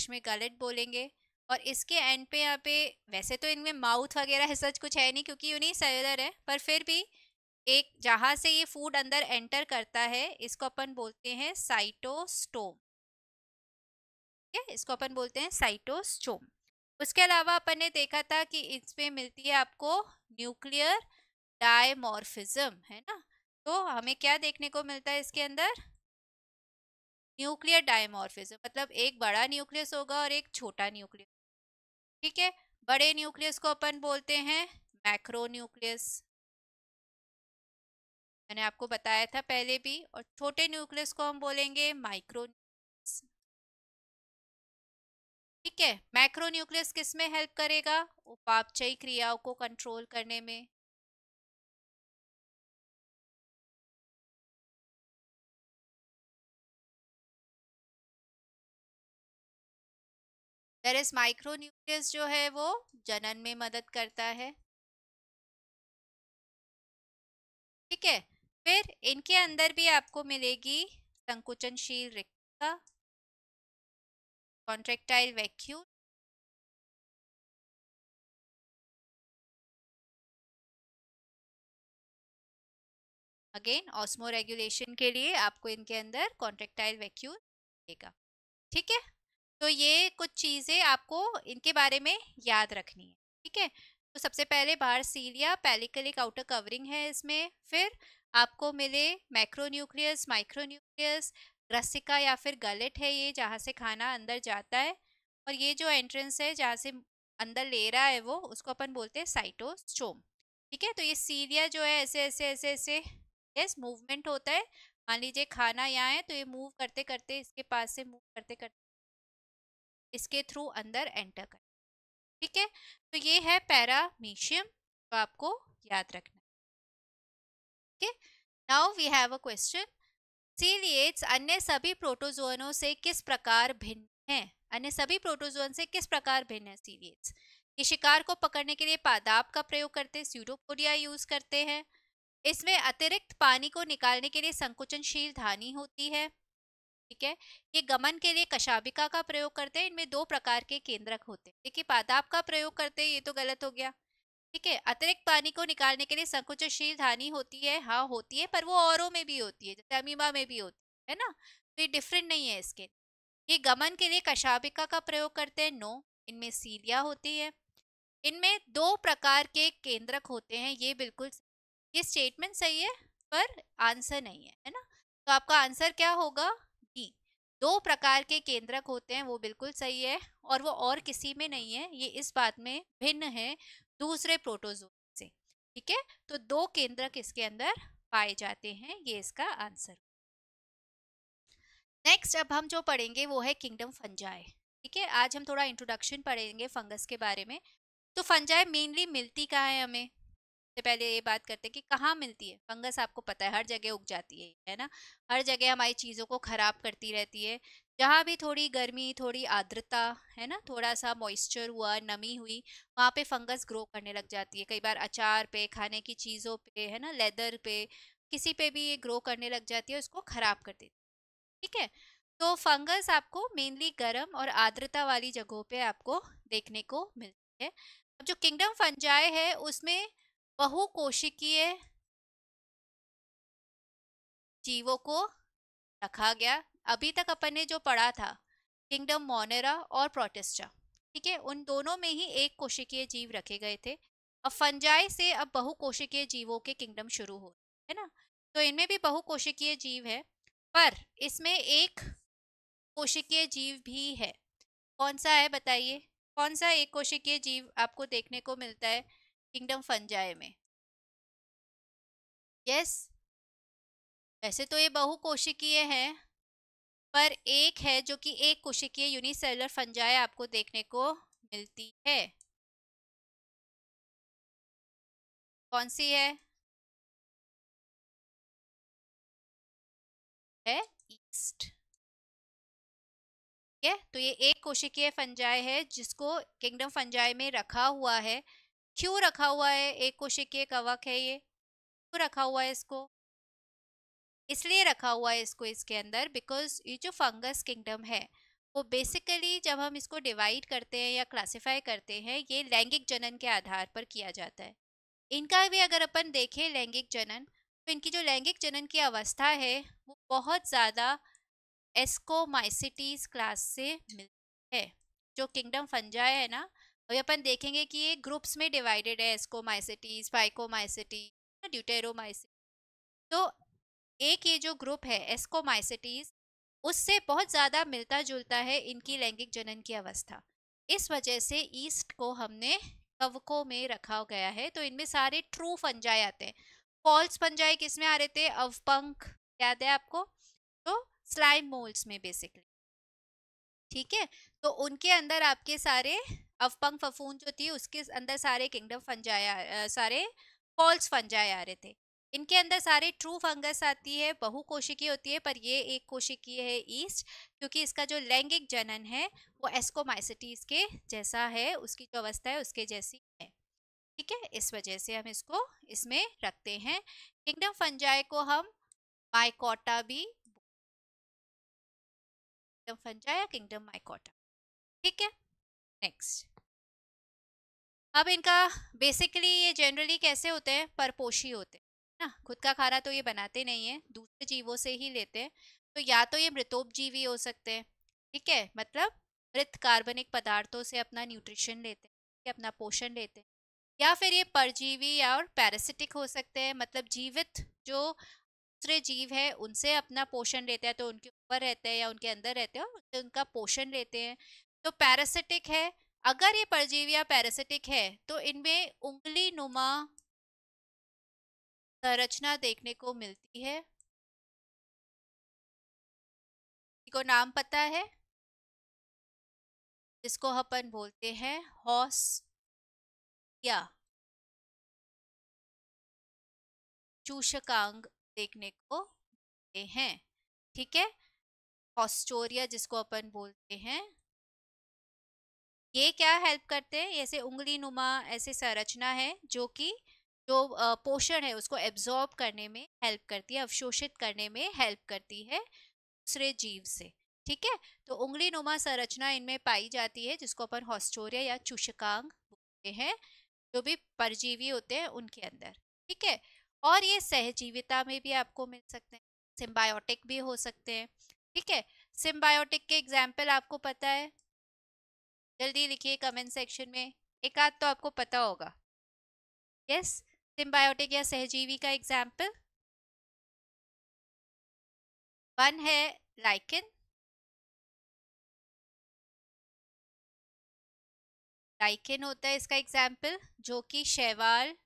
इसमें गलट बोलेंगे और इसके एंड पे यहाँ पे वैसे तो इनमें माउथ वगैरह सच कुछ है नहीं क्योंकि यूनि सेलुलर है पर फिर भी एक जहाँ से ये फूड अंदर एंटर करता है इसको अपन बोलते हैं साइटोस्टोम ठीक है इसको अपन बोलते हैं साइटोस्टोम उसके अलावा अपन ने देखा था कि इसमें मिलती है आपको न्यूक्लियर डायमोरफिज्म है ना तो हमें क्या देखने को मिलता है इसके अंदर न्यूक्लियर डायमॉर्फिज्म मतलब एक बड़ा न्यूक्लियस होगा और एक छोटा न्यूक्लियस ठीक है बड़े न्यूक्लियस को अपन बोलते हैं मैक्रो न्यूक्लियस मैंने आपको बताया था पहले भी और छोटे न्यूक्लियस को हम बोलेंगे माइक्रो न्यूक्लियस ठीक है मैक्रो न्यूक्लियस किस में हेल्प करेगा उपापचयी क्रियाओं को कंट्रोल करने में दरअसल माइक्रोन्यूक्लियस जो है वो जनन में मदद करता है ठीक है फिर इनके अंदर भी आपको मिलेगी संकुचनशील रिक्ता contractile vacuole again osmoregulation के लिए आपको इनके अंदर कॉन्ट्रेक्टाइल वैक्यूल मिलेगा ठीक है तो ये कुछ चीज़ें आपको इनके बारे में याद रखनी है ठीक है तो सबसे पहले बाहर सीलिया एक आउटर कवरिंग है इसमें फिर आपको मिले मैक्रोन्यूक्लियस माइक्रोन्यूक्लियस रसिका या फिर गलेट है ये जहाँ से खाना अंदर जाता है और ये जो एंट्रेंस है जहाँ से अंदर ले रहा है वो उसको अपन बोलते हैं साइटोस्टोम ठीक है तो ये सीलिया जो है ऐसे ऐसे ऐसे ऐसे यस मूवमेंट होता है मान लीजिए खाना यहाँ है तो ये मूव करते करते इसके पास से मूव करते करते इसके थ्रू अंदर एंटर कर ठीक है तो ये है पैरामीशियम जो आपको याद रखना ठीक है now we have a question ciliates अन्य सभी प्रोटोजोनों से किस प्रकार भिन्न हैं अन्य सभी प्रोटोजोन से किस प्रकार भिन्न है सीलिएट्स ये शिकार को पकड़ने के लिए पादाब का प्रयोग करते स्यूडोपोडिया यूज करते हैं इसमें अतिरिक्त पानी को निकालने के लिए संकुचनशील धानी होती है ठीक है ये गमन के लिए कशाबिका का प्रयोग करते हैं इनमें दो प्रकार के केंद्रक होते हैं देखिए पादाप का प्रयोग करते हैं ये तो गलत हो गया ठीक है अतिरिक्त पानी को निकालने के लिए संकुचनशील धानी होती है हाँ होती है पर वो औरों में भी होती है जैसे अमीबा में भी होती है है ना तो ये डिफरेंट नहीं है इसके ये गमन के लिए कशाबिका का प्रयोग करते हैं नो इनमें सीलिया होती है इनमें दो प्रकार के केंद्रक होते हैं ये बिल्कुल ये स्टेटमेंट सही है पर आंसर नहीं है है ना तो आपका आंसर क्या होगा दो प्रकार के केंद्रक होते हैं वो बिल्कुल सही है और वो और किसी में नहीं है ये इस बात में भिन्न है दूसरे प्रोटोजोन से ठीक है तो दो केंद्रक इसके अंदर पाए जाते हैं ये इसका आंसर नेक्स्ट अब हम जो पढ़ेंगे वो है किंगडम फंजाई ठीक है आज हम थोड़ा इंट्रोडक्शन पढ़ेंगे फंगस के बारे में तो फंजाई मेनली मिलती कहाँ है हमें सबसे पहले ये बात करते हैं कि कहाँ मिलती है फंगस आपको पता है हर जगह उग जाती है है ना हर जगह हमारी चीज़ों को ख़राब करती रहती है जहाँ भी थोड़ी गर्मी थोड़ी आर्द्रता है ना थोड़ा सा मॉइस्चर हुआ नमी हुई वहाँ पे फंगस ग्रो करने लग जाती है कई बार अचार पे खाने की चीज़ों पे है ना लेदर पे किसी पे भी ये ग्रो करने लग जाती है उसको ख़राब कर देती है ठीक है तो फंगस आपको मेनली गर्म और आर्द्रता वाली जगहों पर आपको देखने को मिलती है अब जो किंगडम फंजाए है उसमें बहुकोशिकीय जीवों को रखा गया अभी तक अपन ने जो पढ़ा था किंगडम मोनेरा और प्रोटेस्टा ठीक है उन दोनों में ही एक कोशिकीय जीव रखे गए थे अब फंजाई से अब बहुकोशिकीय जीवों के किंगडम शुरू हो है ना तो इनमें भी बहुकोशिकीय जीव है पर इसमें एक कोशिकीय जीव भी है कौन सा है बताइए कौन सा एक कोशिकीय जीव आपको देखने को मिलता है किंगडम फंजाए में यस वैसे तो ये बहु कोशिकीय है पर एक है जो कि एक कोशिकीय यूनिसेलर फंजाए आपको देखने को मिलती है कौन सी है है ईस्ट ठीक है तो ये एक कोशिकीय फंजाय है जिसको किंगडम फंजाए में रखा हुआ है क्यों रखा हुआ है एक कोशिकीय कवक है ये क्यों रखा हुआ है इसको इसलिए रखा हुआ है इसको इसके अंदर बिकॉज ये जो फंगस किंगडम है वो बेसिकली जब हम इसको डिवाइड करते हैं या क्लासिफाई करते हैं ये लैंगिक जनन के आधार पर किया जाता है इनका भी अगर अपन देखें लैंगिक जनन तो इनकी जो लैंगिक जनन की अवस्था है वो बहुत ज़्यादा एस्कोमाइसिटीज क्लास से मिलती है जो किंगडम फंजाए है ना अभी अपन देखेंगे कि ये ग्रुप्स में डिवाइडेड है एस्कोमाइसिटीज फाइकोमाइसिटीज ड्यूटेरोमाइसिटी तो एक ये जो ग्रुप है एस्कोमाइसिटीज उससे बहुत ज़्यादा मिलता जुलता है इनकी लैंगिक जनन की अवस्था इस वजह से ईस्ट को हमने कवकों में रखा गया है तो इनमें सारे ट्रू फंजाए आते हैं फॉल्स फंजाए किस में आ रहे थे अवपंख याद है आपको तो स्लाइम मोल्ड्स में बेसिकली ठीक है तो उनके अंदर आपके सारे अफपंग फफून जो थी उसके अंदर सारे किंगडम फंजाए सारे फॉल्स फंजाए आ रहे थे इनके अंदर सारे ट्रू फंगस आती है बहु कोशिकी होती है पर ये एक कोशिकीय है ईस्ट क्योंकि इसका जो लैंगिक जनन है वो एस्कोमाइसिटीज के जैसा है उसकी जो अवस्था है उसके जैसी है ठीक है इस वजह से हम इसको इसमें रखते हैं किंगडम फंजाए को हम माइकोटा भी किंगडम किंगडम माइकोटा ठीक है नेक्स्ट अब इनका बेसिकली ये जनरली कैसे होते हैं परपोशी होते हैं ना खुद का खाना तो ये बनाते नहीं है दूसरे जीवों से ही लेते हैं तो या तो ये मृतोपजीवी हो सकते हैं ठीक है मतलब मृत कार्बनिक पदार्थों से अपना न्यूट्रिशन लेते हैं अपना पोषण लेते हैं या फिर ये परजीवी और पैरासिटिक हो सकते हैं मतलब जीवित जो दूसरे जीव है उनसे अपना पोषण लेते हैं तो उनके ऊपर रहते हैं या उनके अंदर रहते हैं और उनका पोषण लेते हैं तो पैरासिटिक है अगर ये परजीविया पैरासिटिक है तो इनमें उंगली नुमा संरचना देखने को मिलती है को नाम पता है जिसको अपन बोलते हैं हॉस या चूषकांग देखने को मिलते हैं ठीक है हॉस्टोरिया जिसको अपन बोलते हैं ये क्या हेल्प करते हैं ऐसे उंगली नुमा ऐसे संरचना है जो कि जो पोषण है उसको एब्जॉर्ब करने में हेल्प करती है अवशोषित करने में हेल्प करती है दूसरे जीव से ठीक है तो उंगली नुमा संरचना इनमें पाई जाती है जिसको अपन हॉस्टोरिया या चूषकांग बोलते हैं जो भी परजीवी होते हैं उनके अंदर ठीक है और ये सहजीविता में भी आपको मिल सकते हैं सिम्बायोटिक भी हो सकते हैं ठीक है सिम्बायोटिक के एग्जाम्पल आपको पता है जल्दी लिखिए कमेंट सेक्शन में एक आध तो आपको पता होगा यस सिम्बायोटिक या सहजीवी का एग्जाम्पल वन है लाइकिन लाइकिन होता है इसका एग्जाम्पल जो कि शैवाल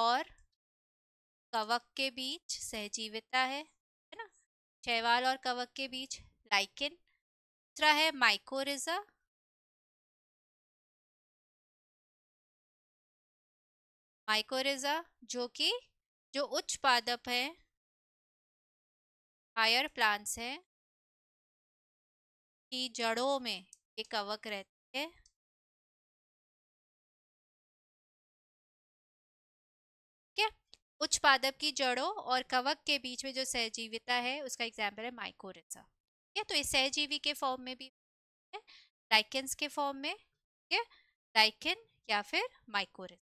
और कवक के बीच सहजीविता है है ना शैवाल और कवक के बीच लाइकिन दूसरा है माइकोरिजा माइकोरिजा जो कि जो उच्च पादप है हायर प्लांट्स है की जड़ों में ये कवक रहती है उच्च पादप की जड़ों और कवक के बीच में जो सहजीविता है उसका एग्जाम्पल है माइकोरिजा ठीक है तो इस सहजीवी के फॉर्म में भी है लाइकेंस के फॉर्म में ठीक है डाइकेन या फिर माइकोरिस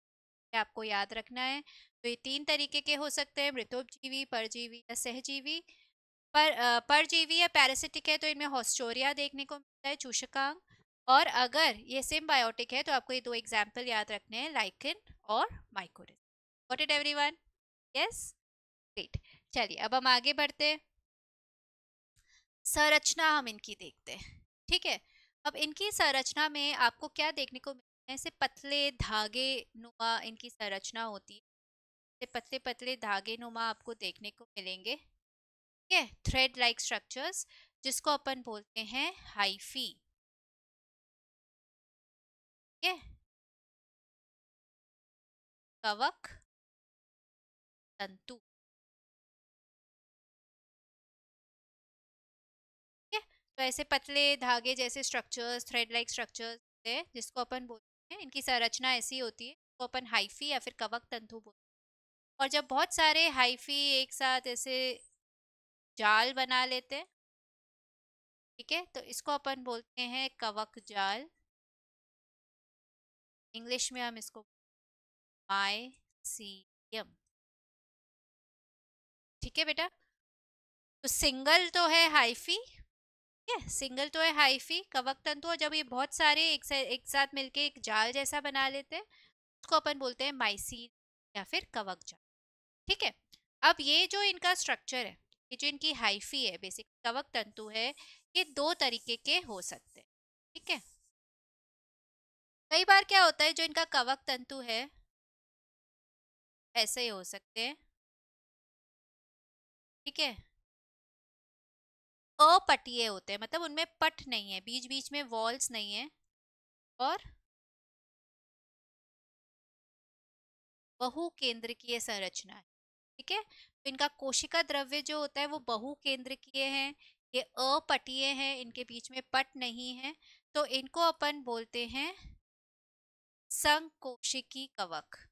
आपको याद रखना है तो ये तीन तरीके के हो सकते हैं मृतोपजीवी परजीवी या सहजीवी पर परजीवी या पैरासिटिक है तो इनमें हॉस्टोरिया देखने को मिलता है चूषकांग और अगर ये सिम्बायोटिक है तो आपको ये दो एग्जाम्पल याद रखने हैं लाइकिन और माइकोरिन what it everyone yes great चलिए अब हम आगे बढ़ते हैं संरचना हम इनकी देखते हैं ठीक है अब इनकी संरचना में आपको क्या देखने को मिलता है ऐसे पतले धागे नुमा इनकी संरचना होती है ऐसे पतले पतले धागे नुमा आपको देखने को मिलेंगे ठीक है थ्रेड लाइक स्ट्रक्चर्स जिसको अपन बोलते हैं हाइफी ठीक है कवक तंतु तो ऐसे पतले धागे जैसे स्ट्रक्चर्स थ्रेड लाइक स्ट्रक्चर्स है जिसको अपन बोलते हैं इनकी संरचना ऐसी होती है जिसको अपन हाइफी या फिर कवक तंतु बोलते हैं और जब बहुत सारे हाइफी एक साथ ऐसे जाल बना लेते हैं ठीक है तो इसको अपन बोलते हैं कवक जाल इंग्लिश में हम इसको सी एम ठीक है बेटा तो सिंगल तो है हाइफी है सिंगल तो है हाइफी कवक तंतु और जब ये बहुत सारे एक, सा, एक साथ मिलके एक जाल जैसा बना लेते हैं उसको अपन बोलते हैं माइसी या फिर कवक जाल ठीक है अब ये जो इनका स्ट्रक्चर है ये जो इनकी हाइफी है बेसिक कवक तंतु है ये दो तरीके के हो सकते हैं ठीक है कई बार क्या होता है जो इनका कवक तंतु है ऐसे ही हो सकते हैं ठीक है अपटीय होते हैं मतलब उनमें पट नहीं है बीच बीच में वॉल्स नहीं है और बहु की संरचना है ठीक है तो इनका कोशिका द्रव्य जो होता है वो बहु केंद्रकीय है ये अपटीय है इनके बीच में पट नहीं है तो इनको अपन बोलते हैं संकोशिकी कवक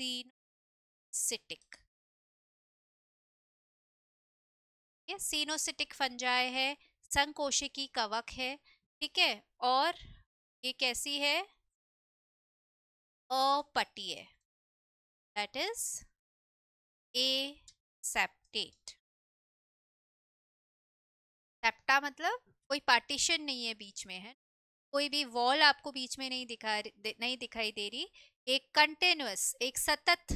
सीनोसिटिक ये सीनोसिटिक फंजाई है संकोशिकी कवक है ठीक है और ये कैसी है अपटीय that is a septate septa मतलब कोई पार्टीशन नहीं है बीच में है कोई भी वॉल आपको बीच में नहीं दिखा नहीं दिखाई दे रही एक कंटिन्यूस एक सतत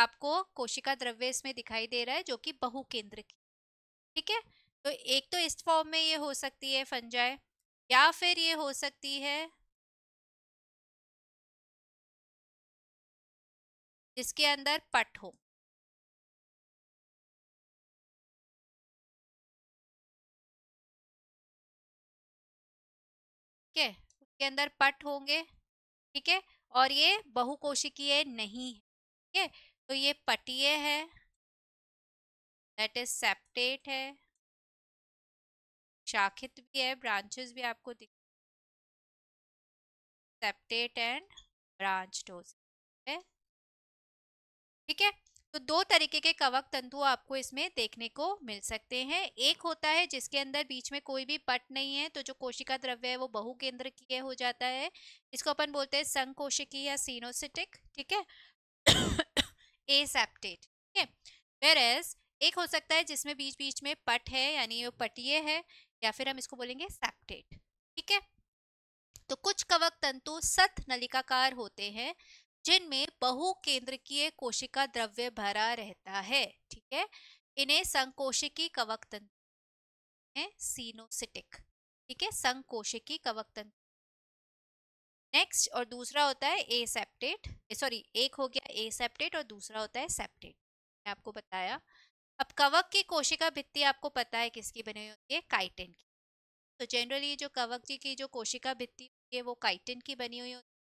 आपको कोशिका द्रव्य इसमें दिखाई दे रहा है जो कि बहु केंद्र की ठीक है तो एक तो इस फॉर्म में ये हो सकती है फंजाय या फिर ये हो सकती है जिसके अंदर पट हो ठीक है उसके अंदर पट होंगे ठीक है और ये बहुकोशिकीय नहीं है ठीक है तो ये पटीय है दैट इज सेप्टेट है शाखित भी है ब्रांचेस भी आपको दिख सेप्टेट एंड ब्रांच डोज ठीक है तो दो तरीके के कवक तंतु आपको इसमें देखने को मिल सकते हैं एक होता है जिसके अंदर बीच में कोई भी पट नहीं है तो जो कोशिका द्रव्य है वो बहु केंद्र की हो जाता है इसको अपन बोलते हैं संकोशिकी या सीनोसिटिक ठीक है (coughs) एसेप्टेट ठीक है वेर एज एक हो सकता है जिसमें बीच बीच में पट है यानी वो पटीय है या फिर हम इसको बोलेंगे सेप्टेट ठीक है तो कुछ कवक तंतु सत नलिकाकार होते हैं जिनमें बहु की कोशिका द्रव्य भरा रहता है ठीक है इन्हें संकोशिकी कवक तंत्र सीनोसिटिक ठीक है संकोशिकी कवक तंत्र नेक्स्ट और दूसरा होता है एसेप्टेट सॉरी एक हो गया ए सेप्टेट और दूसरा होता है सेप्टेट मैंने आपको बताया अब कवक की कोशिका भित्ति आपको पता है किसकी बनी हुई होती है काइटिन की तो जनरली जो कवक जी की जो कोशिका भित्ति होती है वो काइटिन की बनी हुई होती है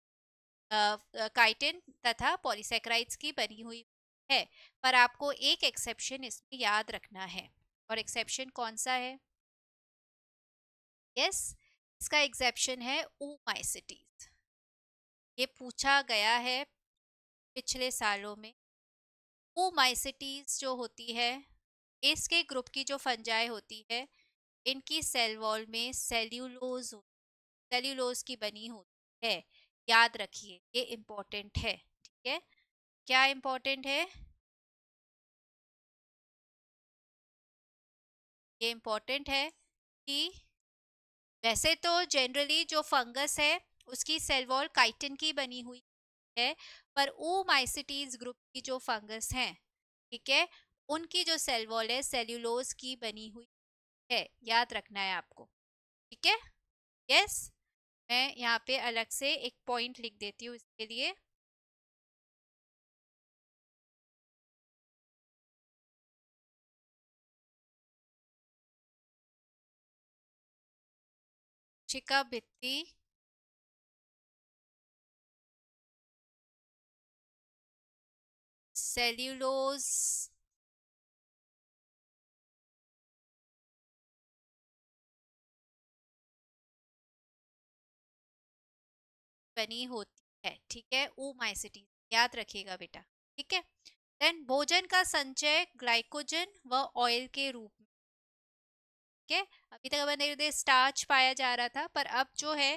काइटिन तथा पॉलीसेक्राइड्स की बनी हुई है पर आपको एक एक्सेप्शन इसमें याद रखना है और एक्सेप्शन कौन सा है यस yes, इसका एक्सेप्शन है ओमाइसिटीज ये पूछा गया है पिछले सालों में ओमाइसिटीज जो होती है इसके ग्रुप की जो फंजाई होती है इनकी सेल वॉल में सेल्यूलोज सेल्यूलोज की बनी होती है याद रखिए ये इम्पोर्टेंट है ठीक है क्या इम्पोर्टेंट है ये इम्पोर्टेंट है कि वैसे तो जनरली जो फंगस है उसकी सेल वॉल काइटिन की बनी हुई है पर ओ माइसिटीज ग्रुप की जो फंगस हैं ठीक है उनकी जो सेल वॉल है सेल्यूलोज की बनी हुई है याद रखना है आपको ठीक है यस मैं यहाँ पे अलग से एक पॉइंट लिख देती हूँ इसके लिए शिका भित्ती सेल्यूलोज बनी होती है ठीक है ओ सिटी याद रखिएगा बेटा ठीक है देन भोजन का संचय ग्लाइकोजन व ऑयल के रूप में ठीक है अभी तक हमारे हृदय स्टार्च पाया जा रहा था पर अब जो है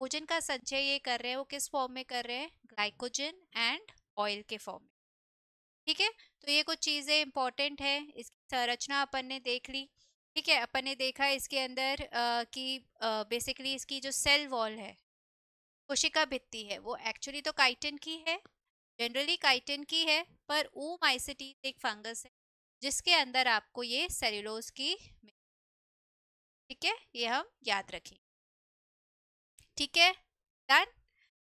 भोजन का संचय ये कर रहे हैं वो किस फॉर्म में कर रहे हैं ग्लाइकोजन एंड ऑयल के फॉर्म में ठीक है तो ये कुछ चीज़ें इंपॉर्टेंट है इसकी संरचना अपन ने देख ली ठीक है अपन ने देखा इसके अंदर कि बेसिकली इसकी जो सेल वॉल है कोशिका भित्ती है वो एक्चुअली तो काइटिन की है जनरली काइटिन की है पर ऊ एक फंगस है जिसके अंदर आपको ये सेल्यूलोज की ठीक है ये हम याद रखें ठीक है डन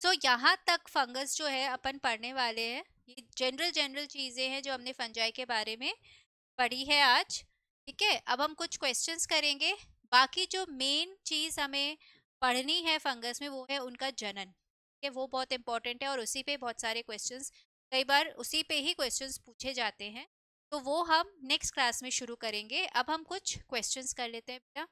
सो यहाँ तक फंगस जो है अपन पढ़ने वाले हैं ये जनरल जनरल चीज़ें हैं जो हमने फंजाई के बारे में पढ़ी है आज ठीक है अब हम कुछ क्वेश्चंस करेंगे बाकी जो मेन चीज़ हमें पढ़नी है फंगस में वो है उनका जनन ठीक वो बहुत इंपॉर्टेंट है और उसी पे बहुत सारे क्वेश्चन कई बार उसी पे ही क्वेश्चन पूछे जाते हैं तो वो हम नेक्स्ट क्लास में शुरू करेंगे अब हम कुछ क्वेश्चंस कर लेते हैं बेटा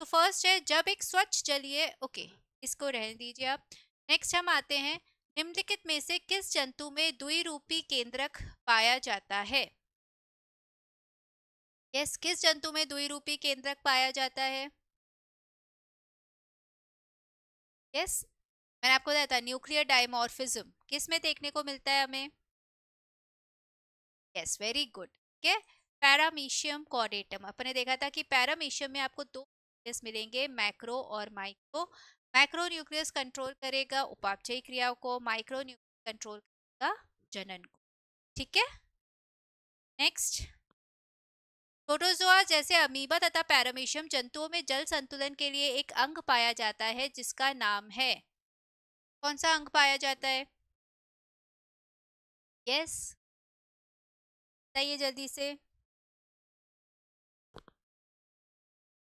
तो फर्स्ट है जब एक स्वच्छ जलीय ओके इसको रहने दीजिए आप नेक्स्ट हम आते हैं निम्नलिखित में से किस जंतु में द्विरूपी केंद्रक पाया जाता है यस yes, किस जंतु में द्विरूपी केंद्रक पाया जाता है यस yes? मैंने आपको बताया था न्यूक्लियर डायमोरफिज्म किस में देखने को मिलता है हमें यस वेरी गुड के पैरामीशियम कॉरेटम अपने देखा था कि पैरामीशियम में आपको दो न्यूक्लियस मिलेंगे मैक्रो और माइक्रो मैक्रो न्यूक्लियस कंट्रोल करेगा उपापचयी क्रियाओं को माइक्रो न्यूक्लियस कंट्रोल करेगा जनन को ठीक है नेक्स्ट प्रोटोजोआ जैसे अमीबा तथा पैरामीशियम जंतुओं में जल संतुलन के लिए एक अंग पाया जाता है जिसका नाम है कौन सा अंग पाया जाता है यस बताइए जल्दी से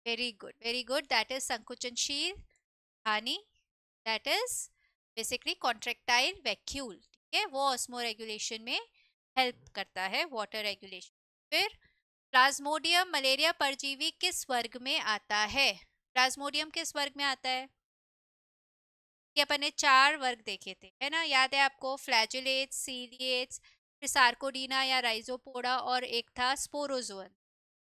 very good very good that is संकुचनशील हानि that is basically contractile vacuole ठीक है वो ऑस्मो रेगुलेशन में हेल्प करता है वाटर रेगुलेशन फिर प्लाज्मोडियम मलेरिया परजीवी किस वर्ग में आता है प्लाज्मोडियम किस वर्ग में आता है ये अपन ने चार वर्ग देखे थे है ना याद है आपको फ्लैजुलेट सीलिएट्स फिर सार्कोडीना या राइजोपोडा और एक था स्पोरोजोअन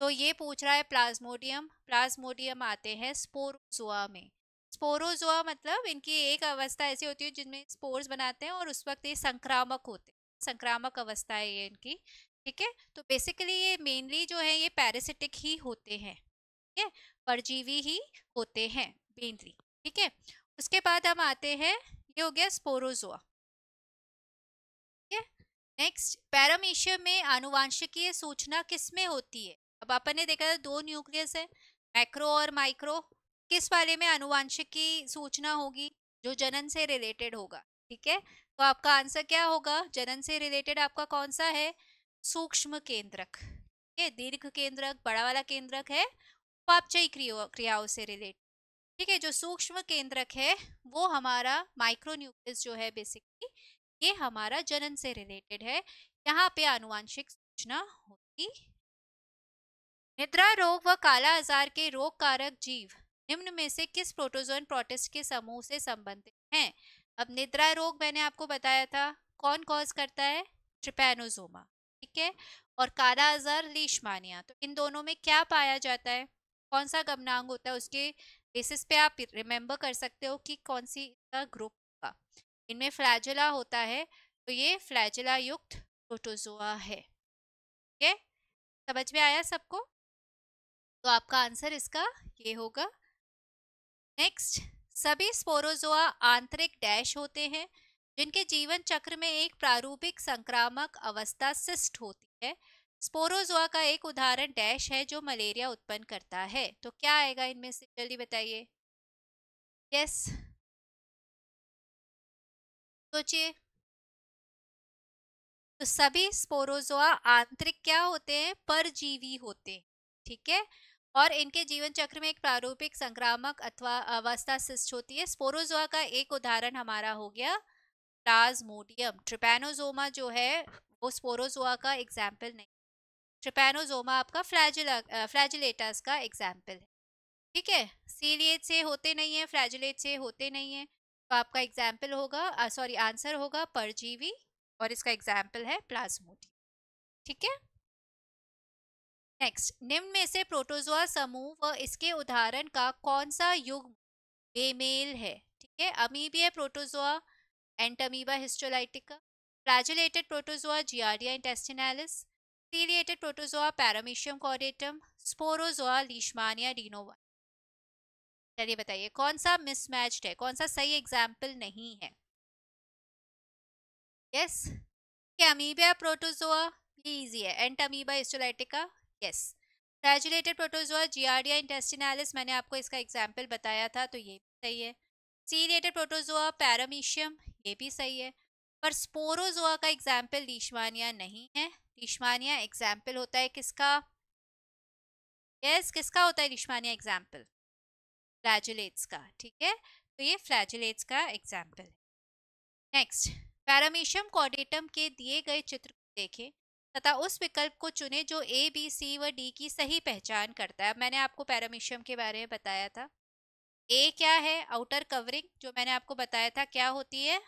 तो ये पूछ रहा है प्लाज्मोडियम प्लाज्मोडियम आते हैं स्पोरोजोआ में स्पोरोजोआ मतलब इनकी एक अवस्था ऐसी होती है जिनमें स्पोर्स बनाते हैं और उस वक्त ये संक्रामक होते हैं संक्रामक अवस्था है ये इनकी ठीक है तो बेसिकली ये मेनली जो है ये पैरासिटिक ही होते हैं ठीक है परजीवी ही होते हैं मेनली ठीक है उसके बाद हम आते हैं ये हो गया स्पोरोजोआ ठीक है नेक्स्ट पैरामीशिया में आनुवांशिकीय सूचना किस में होती है अब अपन ने देखा था दो न्यूक्लियस है मैक्रो और माइक्रो किस वाले में आनुवांशिक की सूचना होगी जो जनन से रिलेटेड होगा ठीक है तो आपका आंसर क्या होगा जनन से रिलेटेड आपका कौन सा है सूक्ष्म केंद्रक ठीक है दीर्घ केंद्रक बड़ा वाला केंद्रक है उपापचयी क्रियाओं से रिलेटेड ठीक है जो सूक्ष्म केंद्रक है वो हमारा माइक्रोन्यूक्लियस जो है बेसिकली ये हमारा जनन से रिलेटेड है यहाँ पे आनुवांशिक सूचना होती निद्रा रोग व काला आजार के रोग कारक जीव निम्न में से किस प्रोटोजोन प्रोटेस्ट के समूह से संबंधित हैं अब निद्रा रोग मैंने आपको बताया था कौन कॉज करता है ट्रिपेनोजोमा ठीक है और काला अजहर लीशमानिया तो इन दोनों में क्या पाया जाता है कौन सा गमनांग होता है उसके बेसिस पे आप रिमेंबर कर सकते हो कि कौन सी का ग्रुप होगा इनमें फ्लैजला होता है तो ये फ्लैजला युक्त प्रोटोजोआ है ठीक है समझ में आया सबको तो आपका आंसर इसका ये होगा नेक्स्ट सभी स्पोरोजोआ आंतरिक डैश होते हैं जिनके जीवन चक्र में एक प्रारूपिक संक्रामक अवस्था सिस्ट होती है स्पोरोजोआ का एक उदाहरण डैश है जो मलेरिया उत्पन्न करता है तो क्या आएगा इनमें से जल्दी बताइए यस सोचिए तो सभी स्पोरोजोआ आंतरिक क्या होते हैं परजीवी होते हैं ठीक है और इनके जीवन चक्र में एक प्रारूपिक संक्रामक अथवा अवस्था सिस्ट होती है स्पोरोजोआ का एक उदाहरण हमारा हो गया प्लाज्मोडियम ट्रिपेनोजोमा जो है वो स्पोरोजोआ का एग्जाम्पल नहीं ट्रिपेनोजोमा आपका फ्लैजिला फ्लैजिलेटास का एग्जाम्पल है ठीक है सीलिएट से होते नहीं है फ्लैजिलेट से होते नहीं है तो आपका एग्जाम्पल होगा सॉरी आंसर होगा परजीवी और इसका एग्जाम्पल है प्लाज्मोडियम ठीक है नेक्स्ट निम्न में से प्रोटोजोआ समूह व इसके उदाहरण का कौन सा युग बेमेल है ठीक है amoebia protozoa entamoeba histolytica flagellated protozoa giardia intestinalis ciliated protozoa paramecium chordatum, sporozoa leishmania renova. चलिए बताइए कौन सा मिसमैच्ड है कौन सा सही एग्जाम्पल नहीं है यस yes. अमीबिया प्रोटोजोआ ये इजी है entamoeba histolytica yes flagellated protozoa giardia intestinalis मैंने आपको इसका एग्जाम्पल बताया था तो ये भी सही है सीलिएटेड प्रोटोजोआ पैरामीशियम ये भी सही है पर स्पोरोजोआ का एग्जाम्पल लीशमानिया नहीं है लीशमानिया एग्जाम्पल होता है किसका यस yes, किसका होता है लीशमानिया एग्जाम्पल फ्लैजुलेट्स का ठीक है तो ये फ्लैजुलेट्स का एग्जाम्पल है नेक्स्ट पैरामीशियम कॉडेटम के दिए गए चित्र को देखें तथा उस विकल्प को चुने जो ए बी सी व डी की सही पहचान करता है मैंने आपको पैरामीशियम के बारे में बताया था ए क्या है आउटर कवरिंग जो मैंने आपको बताया था क्या होती है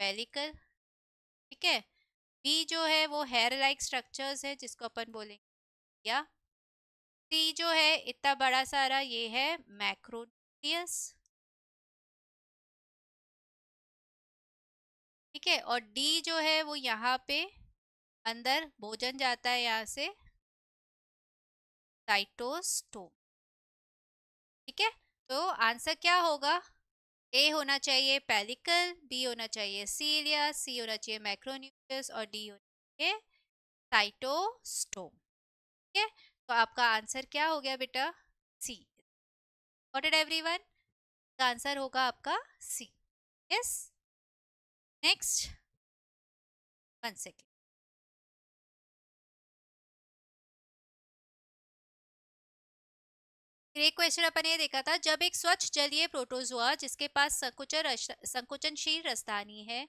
पेलिकल ठीक है बी जो है वो हेयर लाइक स्ट्रक्चर्स है जिसको अपन बोलेंगे या सी जो है इतना बड़ा सारा ये है मैक्रोन्यूक्लियस ठीक है और डी जो है वो यहाँ पे अंदर भोजन जाता है यहाँ से साइटोस्टोम ठीक है तो आंसर क्या होगा ए होना चाहिए पेलिकल बी होना चाहिए सीलिया सी होना चाहिए मैक्रोन्यूक्लियस और डी होना चाहिए साइटोस्टोम ठीक है तो आपका आंसर क्या हो गया बेटा C what it everyone answer होगा आपका C yes next one second तो एक क्वेश्चन अपन ये देखा था जब एक स्वच्छ जलीय प्रोटोजोआ जिसके पास संकुचन संकुचनशील राजधानी है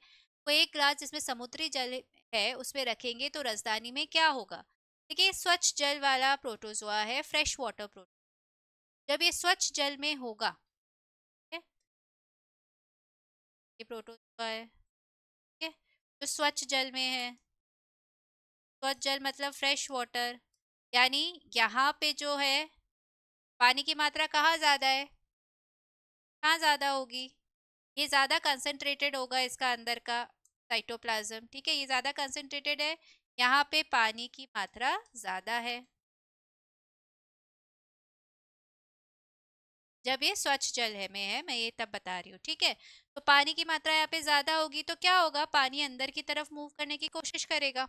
वो एक ग्लास जिसमें समुद्री जल है उसमें रखेंगे तो राजधानी में क्या होगा देखिए स्वच्छ जल वाला प्रोटोजोआ है फ्रेश वाटर प्रोटो जब ये स्वच्छ जल में होगा ये प्रोटोजोआ है ठीक है जो स्वच्छ जल में है स्वच्छ जल मतलब फ्रेश वाटर यानी यहाँ पे जो है पानी की मात्रा कहाँ ज़्यादा है कहाँ ज़्यादा होगी ये ज़्यादा कंसनट्रेटेड होगा इसका अंदर का साइटोप्लाज्म ठीक है ये ज़्यादा कंसनट्रेटेड है यहाँ पे पानी की मात्रा ज़्यादा है जब ये स्वच्छ जल है में है मैं ये तब बता रही हूँ ठीक है तो पानी की मात्रा यहाँ पे ज़्यादा होगी तो क्या होगा पानी अंदर की तरफ मूव करने की कोशिश करेगा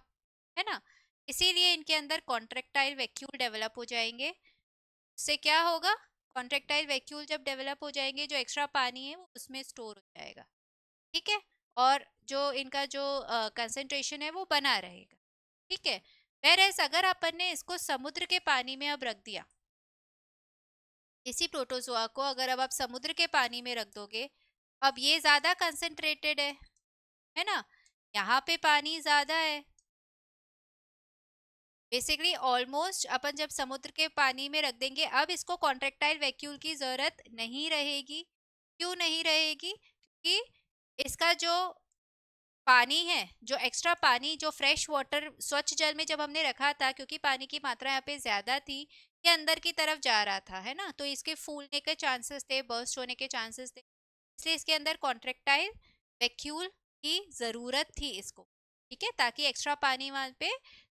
है ना इसीलिए इनके अंदर कॉन्ट्रेक्टाइल वैक्यूल डेवलप हो जाएंगे उससे क्या होगा कॉन्ट्रेक्टाइल वैक्यूल जब डेवलप हो जाएंगे जो एक्स्ट्रा पानी है वो उसमें स्टोर हो जाएगा ठीक है और जो इनका जो कंसेंट्रेशन uh, है वो बना रहेगा ठीक है वेरस अगर अपन ने इसको समुद्र के पानी में अब रख दिया इसी प्रोटोजोआ को अगर अब आप समुद्र के पानी में रख दोगे अब ये ज़्यादा कंसेंट्रेटेड है है ना यहाँ पे पानी ज़्यादा है बेसिकली ऑलमोस्ट अपन जब समुद्र के पानी में रख देंगे अब इसको कॉन्ट्रेक्टाइल वैक्यूल की ज़रूरत नहीं रहेगी क्यों नहीं रहेगी क्योंकि इसका जो पानी है जो एक्स्ट्रा पानी जो फ्रेश वाटर स्वच्छ जल में जब हमने रखा था क्योंकि पानी की मात्रा यहाँ पे ज़्यादा थी ये अंदर की तरफ जा रहा था है ना तो इसके फूलने के चांसेस थे बर्स्ट होने के चांसेस थे इसलिए इसके अंदर कॉन्ट्रेक्टाइल वैक्यूल की ज़रूरत थी इसको ठीक है ताकि एक्स्ट्रा पानी वहाँ पे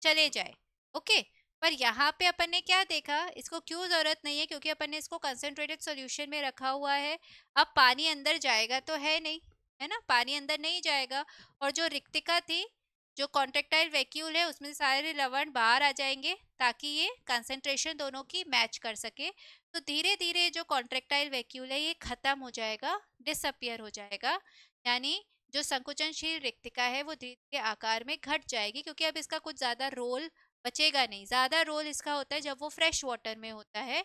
चले जाए ओके पर यहाँ पे अपन ने क्या देखा इसको क्यों ज़रूरत नहीं है क्योंकि अपन ने इसको कंसनट्रेटेड सोल्यूशन में रखा हुआ है अब पानी अंदर जाएगा तो है नहीं है ना पानी अंदर नहीं जाएगा और जो रिक्तिका थी जो कॉन्ट्रेक्टाइल वैक्यूल है उसमें सारे लवण बाहर आ जाएंगे ताकि ये कंसनट्रेशन दोनों की मैच कर सके तो धीरे धीरे जो कॉन्ट्रेक्टाइल वैक्यूल है ये ख़त्म हो जाएगा डिसअपियर हो जाएगा यानी जो संकुचनशील रिक्तिका है वो धीरे धीरे आकार में घट जाएगी क्योंकि अब इसका कुछ ज़्यादा रोल बचेगा नहीं ज़्यादा रोल इसका होता है जब वो फ्रेश वाटर में होता है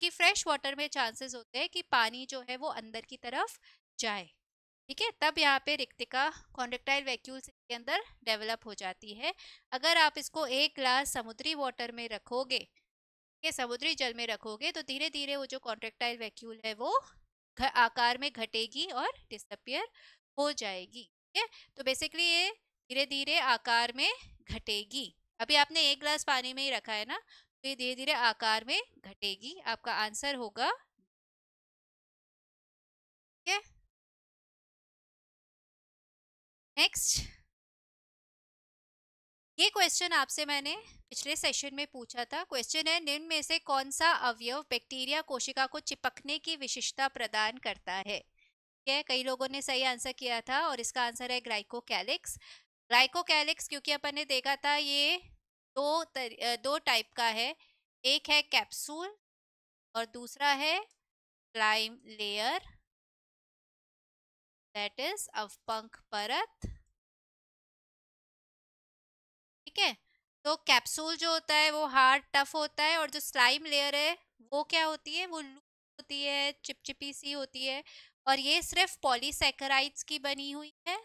कि फ्रेश वाटर में चांसेस होते हैं कि पानी जो है वो अंदर की तरफ जाए ठीक है तब यहाँ पे रिक्तिका कॉन्ट्रेक्टाइल वैक्यूल्स के अंदर डेवलप हो जाती है अगर आप इसको एक ग्लास समुद्री वाटर में रखोगे के समुद्री जल में रखोगे तो धीरे धीरे वो जो कॉन्ट्रेक्टाइल वैक्यूल है वो आकार में घटेगी और डिसअपियर हो जाएगी ठीक है तो बेसिकली ये धीरे धीरे आकार में घटेगी अभी आपने एक ग्लास पानी में ही रखा है ना तो ये धीरे धीरे आकार में घटेगी आपका आंसर होगा ठीक है नेक्स्ट ये क्वेश्चन आपसे मैंने पिछले सेशन में पूछा था क्वेश्चन है निम्न में से कौन सा अवयव बैक्टीरिया कोशिका को चिपकने की विशेषता प्रदान करता है क्या कई लोगों ने सही आंसर किया था और इसका आंसर है ग्लाइकोकैलिक्स कैलिक्स क्योंकि अपन ने देखा था ये दो तर, दो टाइप का है एक है कैप्सूल और दूसरा है क्लाइम लेयर दैट इज अवपंख परत ठीक है तो कैप्सूल जो होता है वो हार्ड टफ होता है और जो स्लाइम लेयर है वो क्या होती है वो लूज होती है चिपचिपी सी होती है और ये सिर्फ पॉलीसेकेराइड्स की बनी हुई है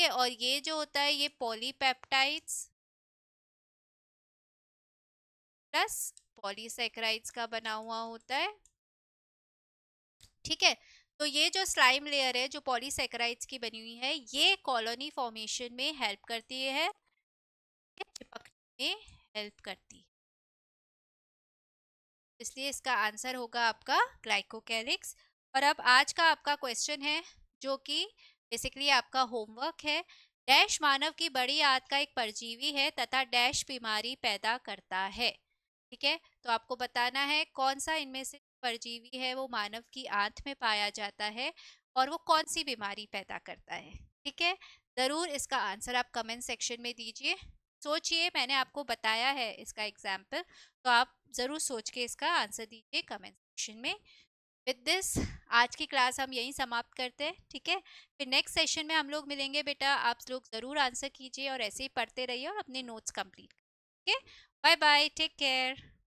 है और ये जो होता है ये पॉलीपेप्टाइड्स प्लस पॉलीसेक्राइड्स का बना हुआ होता है ठीक है तो ये जो स्लाइम लेयर है जो पॉलीसेक्राइड्स की बनी हुई है ये कॉलोनी फॉर्मेशन में हेल्प करती है चिपकने में हेल्प करती है इसलिए इसका आंसर होगा आपका ग्लाइकोकैलिक्स और अब आज का आपका क्वेश्चन है जो कि बेसिकली आपका होमवर्क है डैश मानव की बड़ी आत का एक परजीवी है तथा डैश बीमारी पैदा करता है ठीक है तो आपको बताना है कौन सा इनमें से परजीवी है वो मानव की आंत में पाया जाता है और वो कौन सी बीमारी पैदा करता है ठीक है ज़रूर इसका आंसर आप कमेंट सेक्शन में दीजिए सोचिए मैंने आपको बताया है इसका एग्जाम्पल तो आप ज़रूर सोच के इसका आंसर दीजिए कमेंट सेक्शन में विद दिस आज की क्लास हम यहीं समाप्त करते हैं ठीक है फिर नेक्स्ट सेशन में हम लोग मिलेंगे बेटा आप लोग ज़रूर आंसर कीजिए और ऐसे ही पढ़ते रहिए और अपने notes complete okay bye bye take care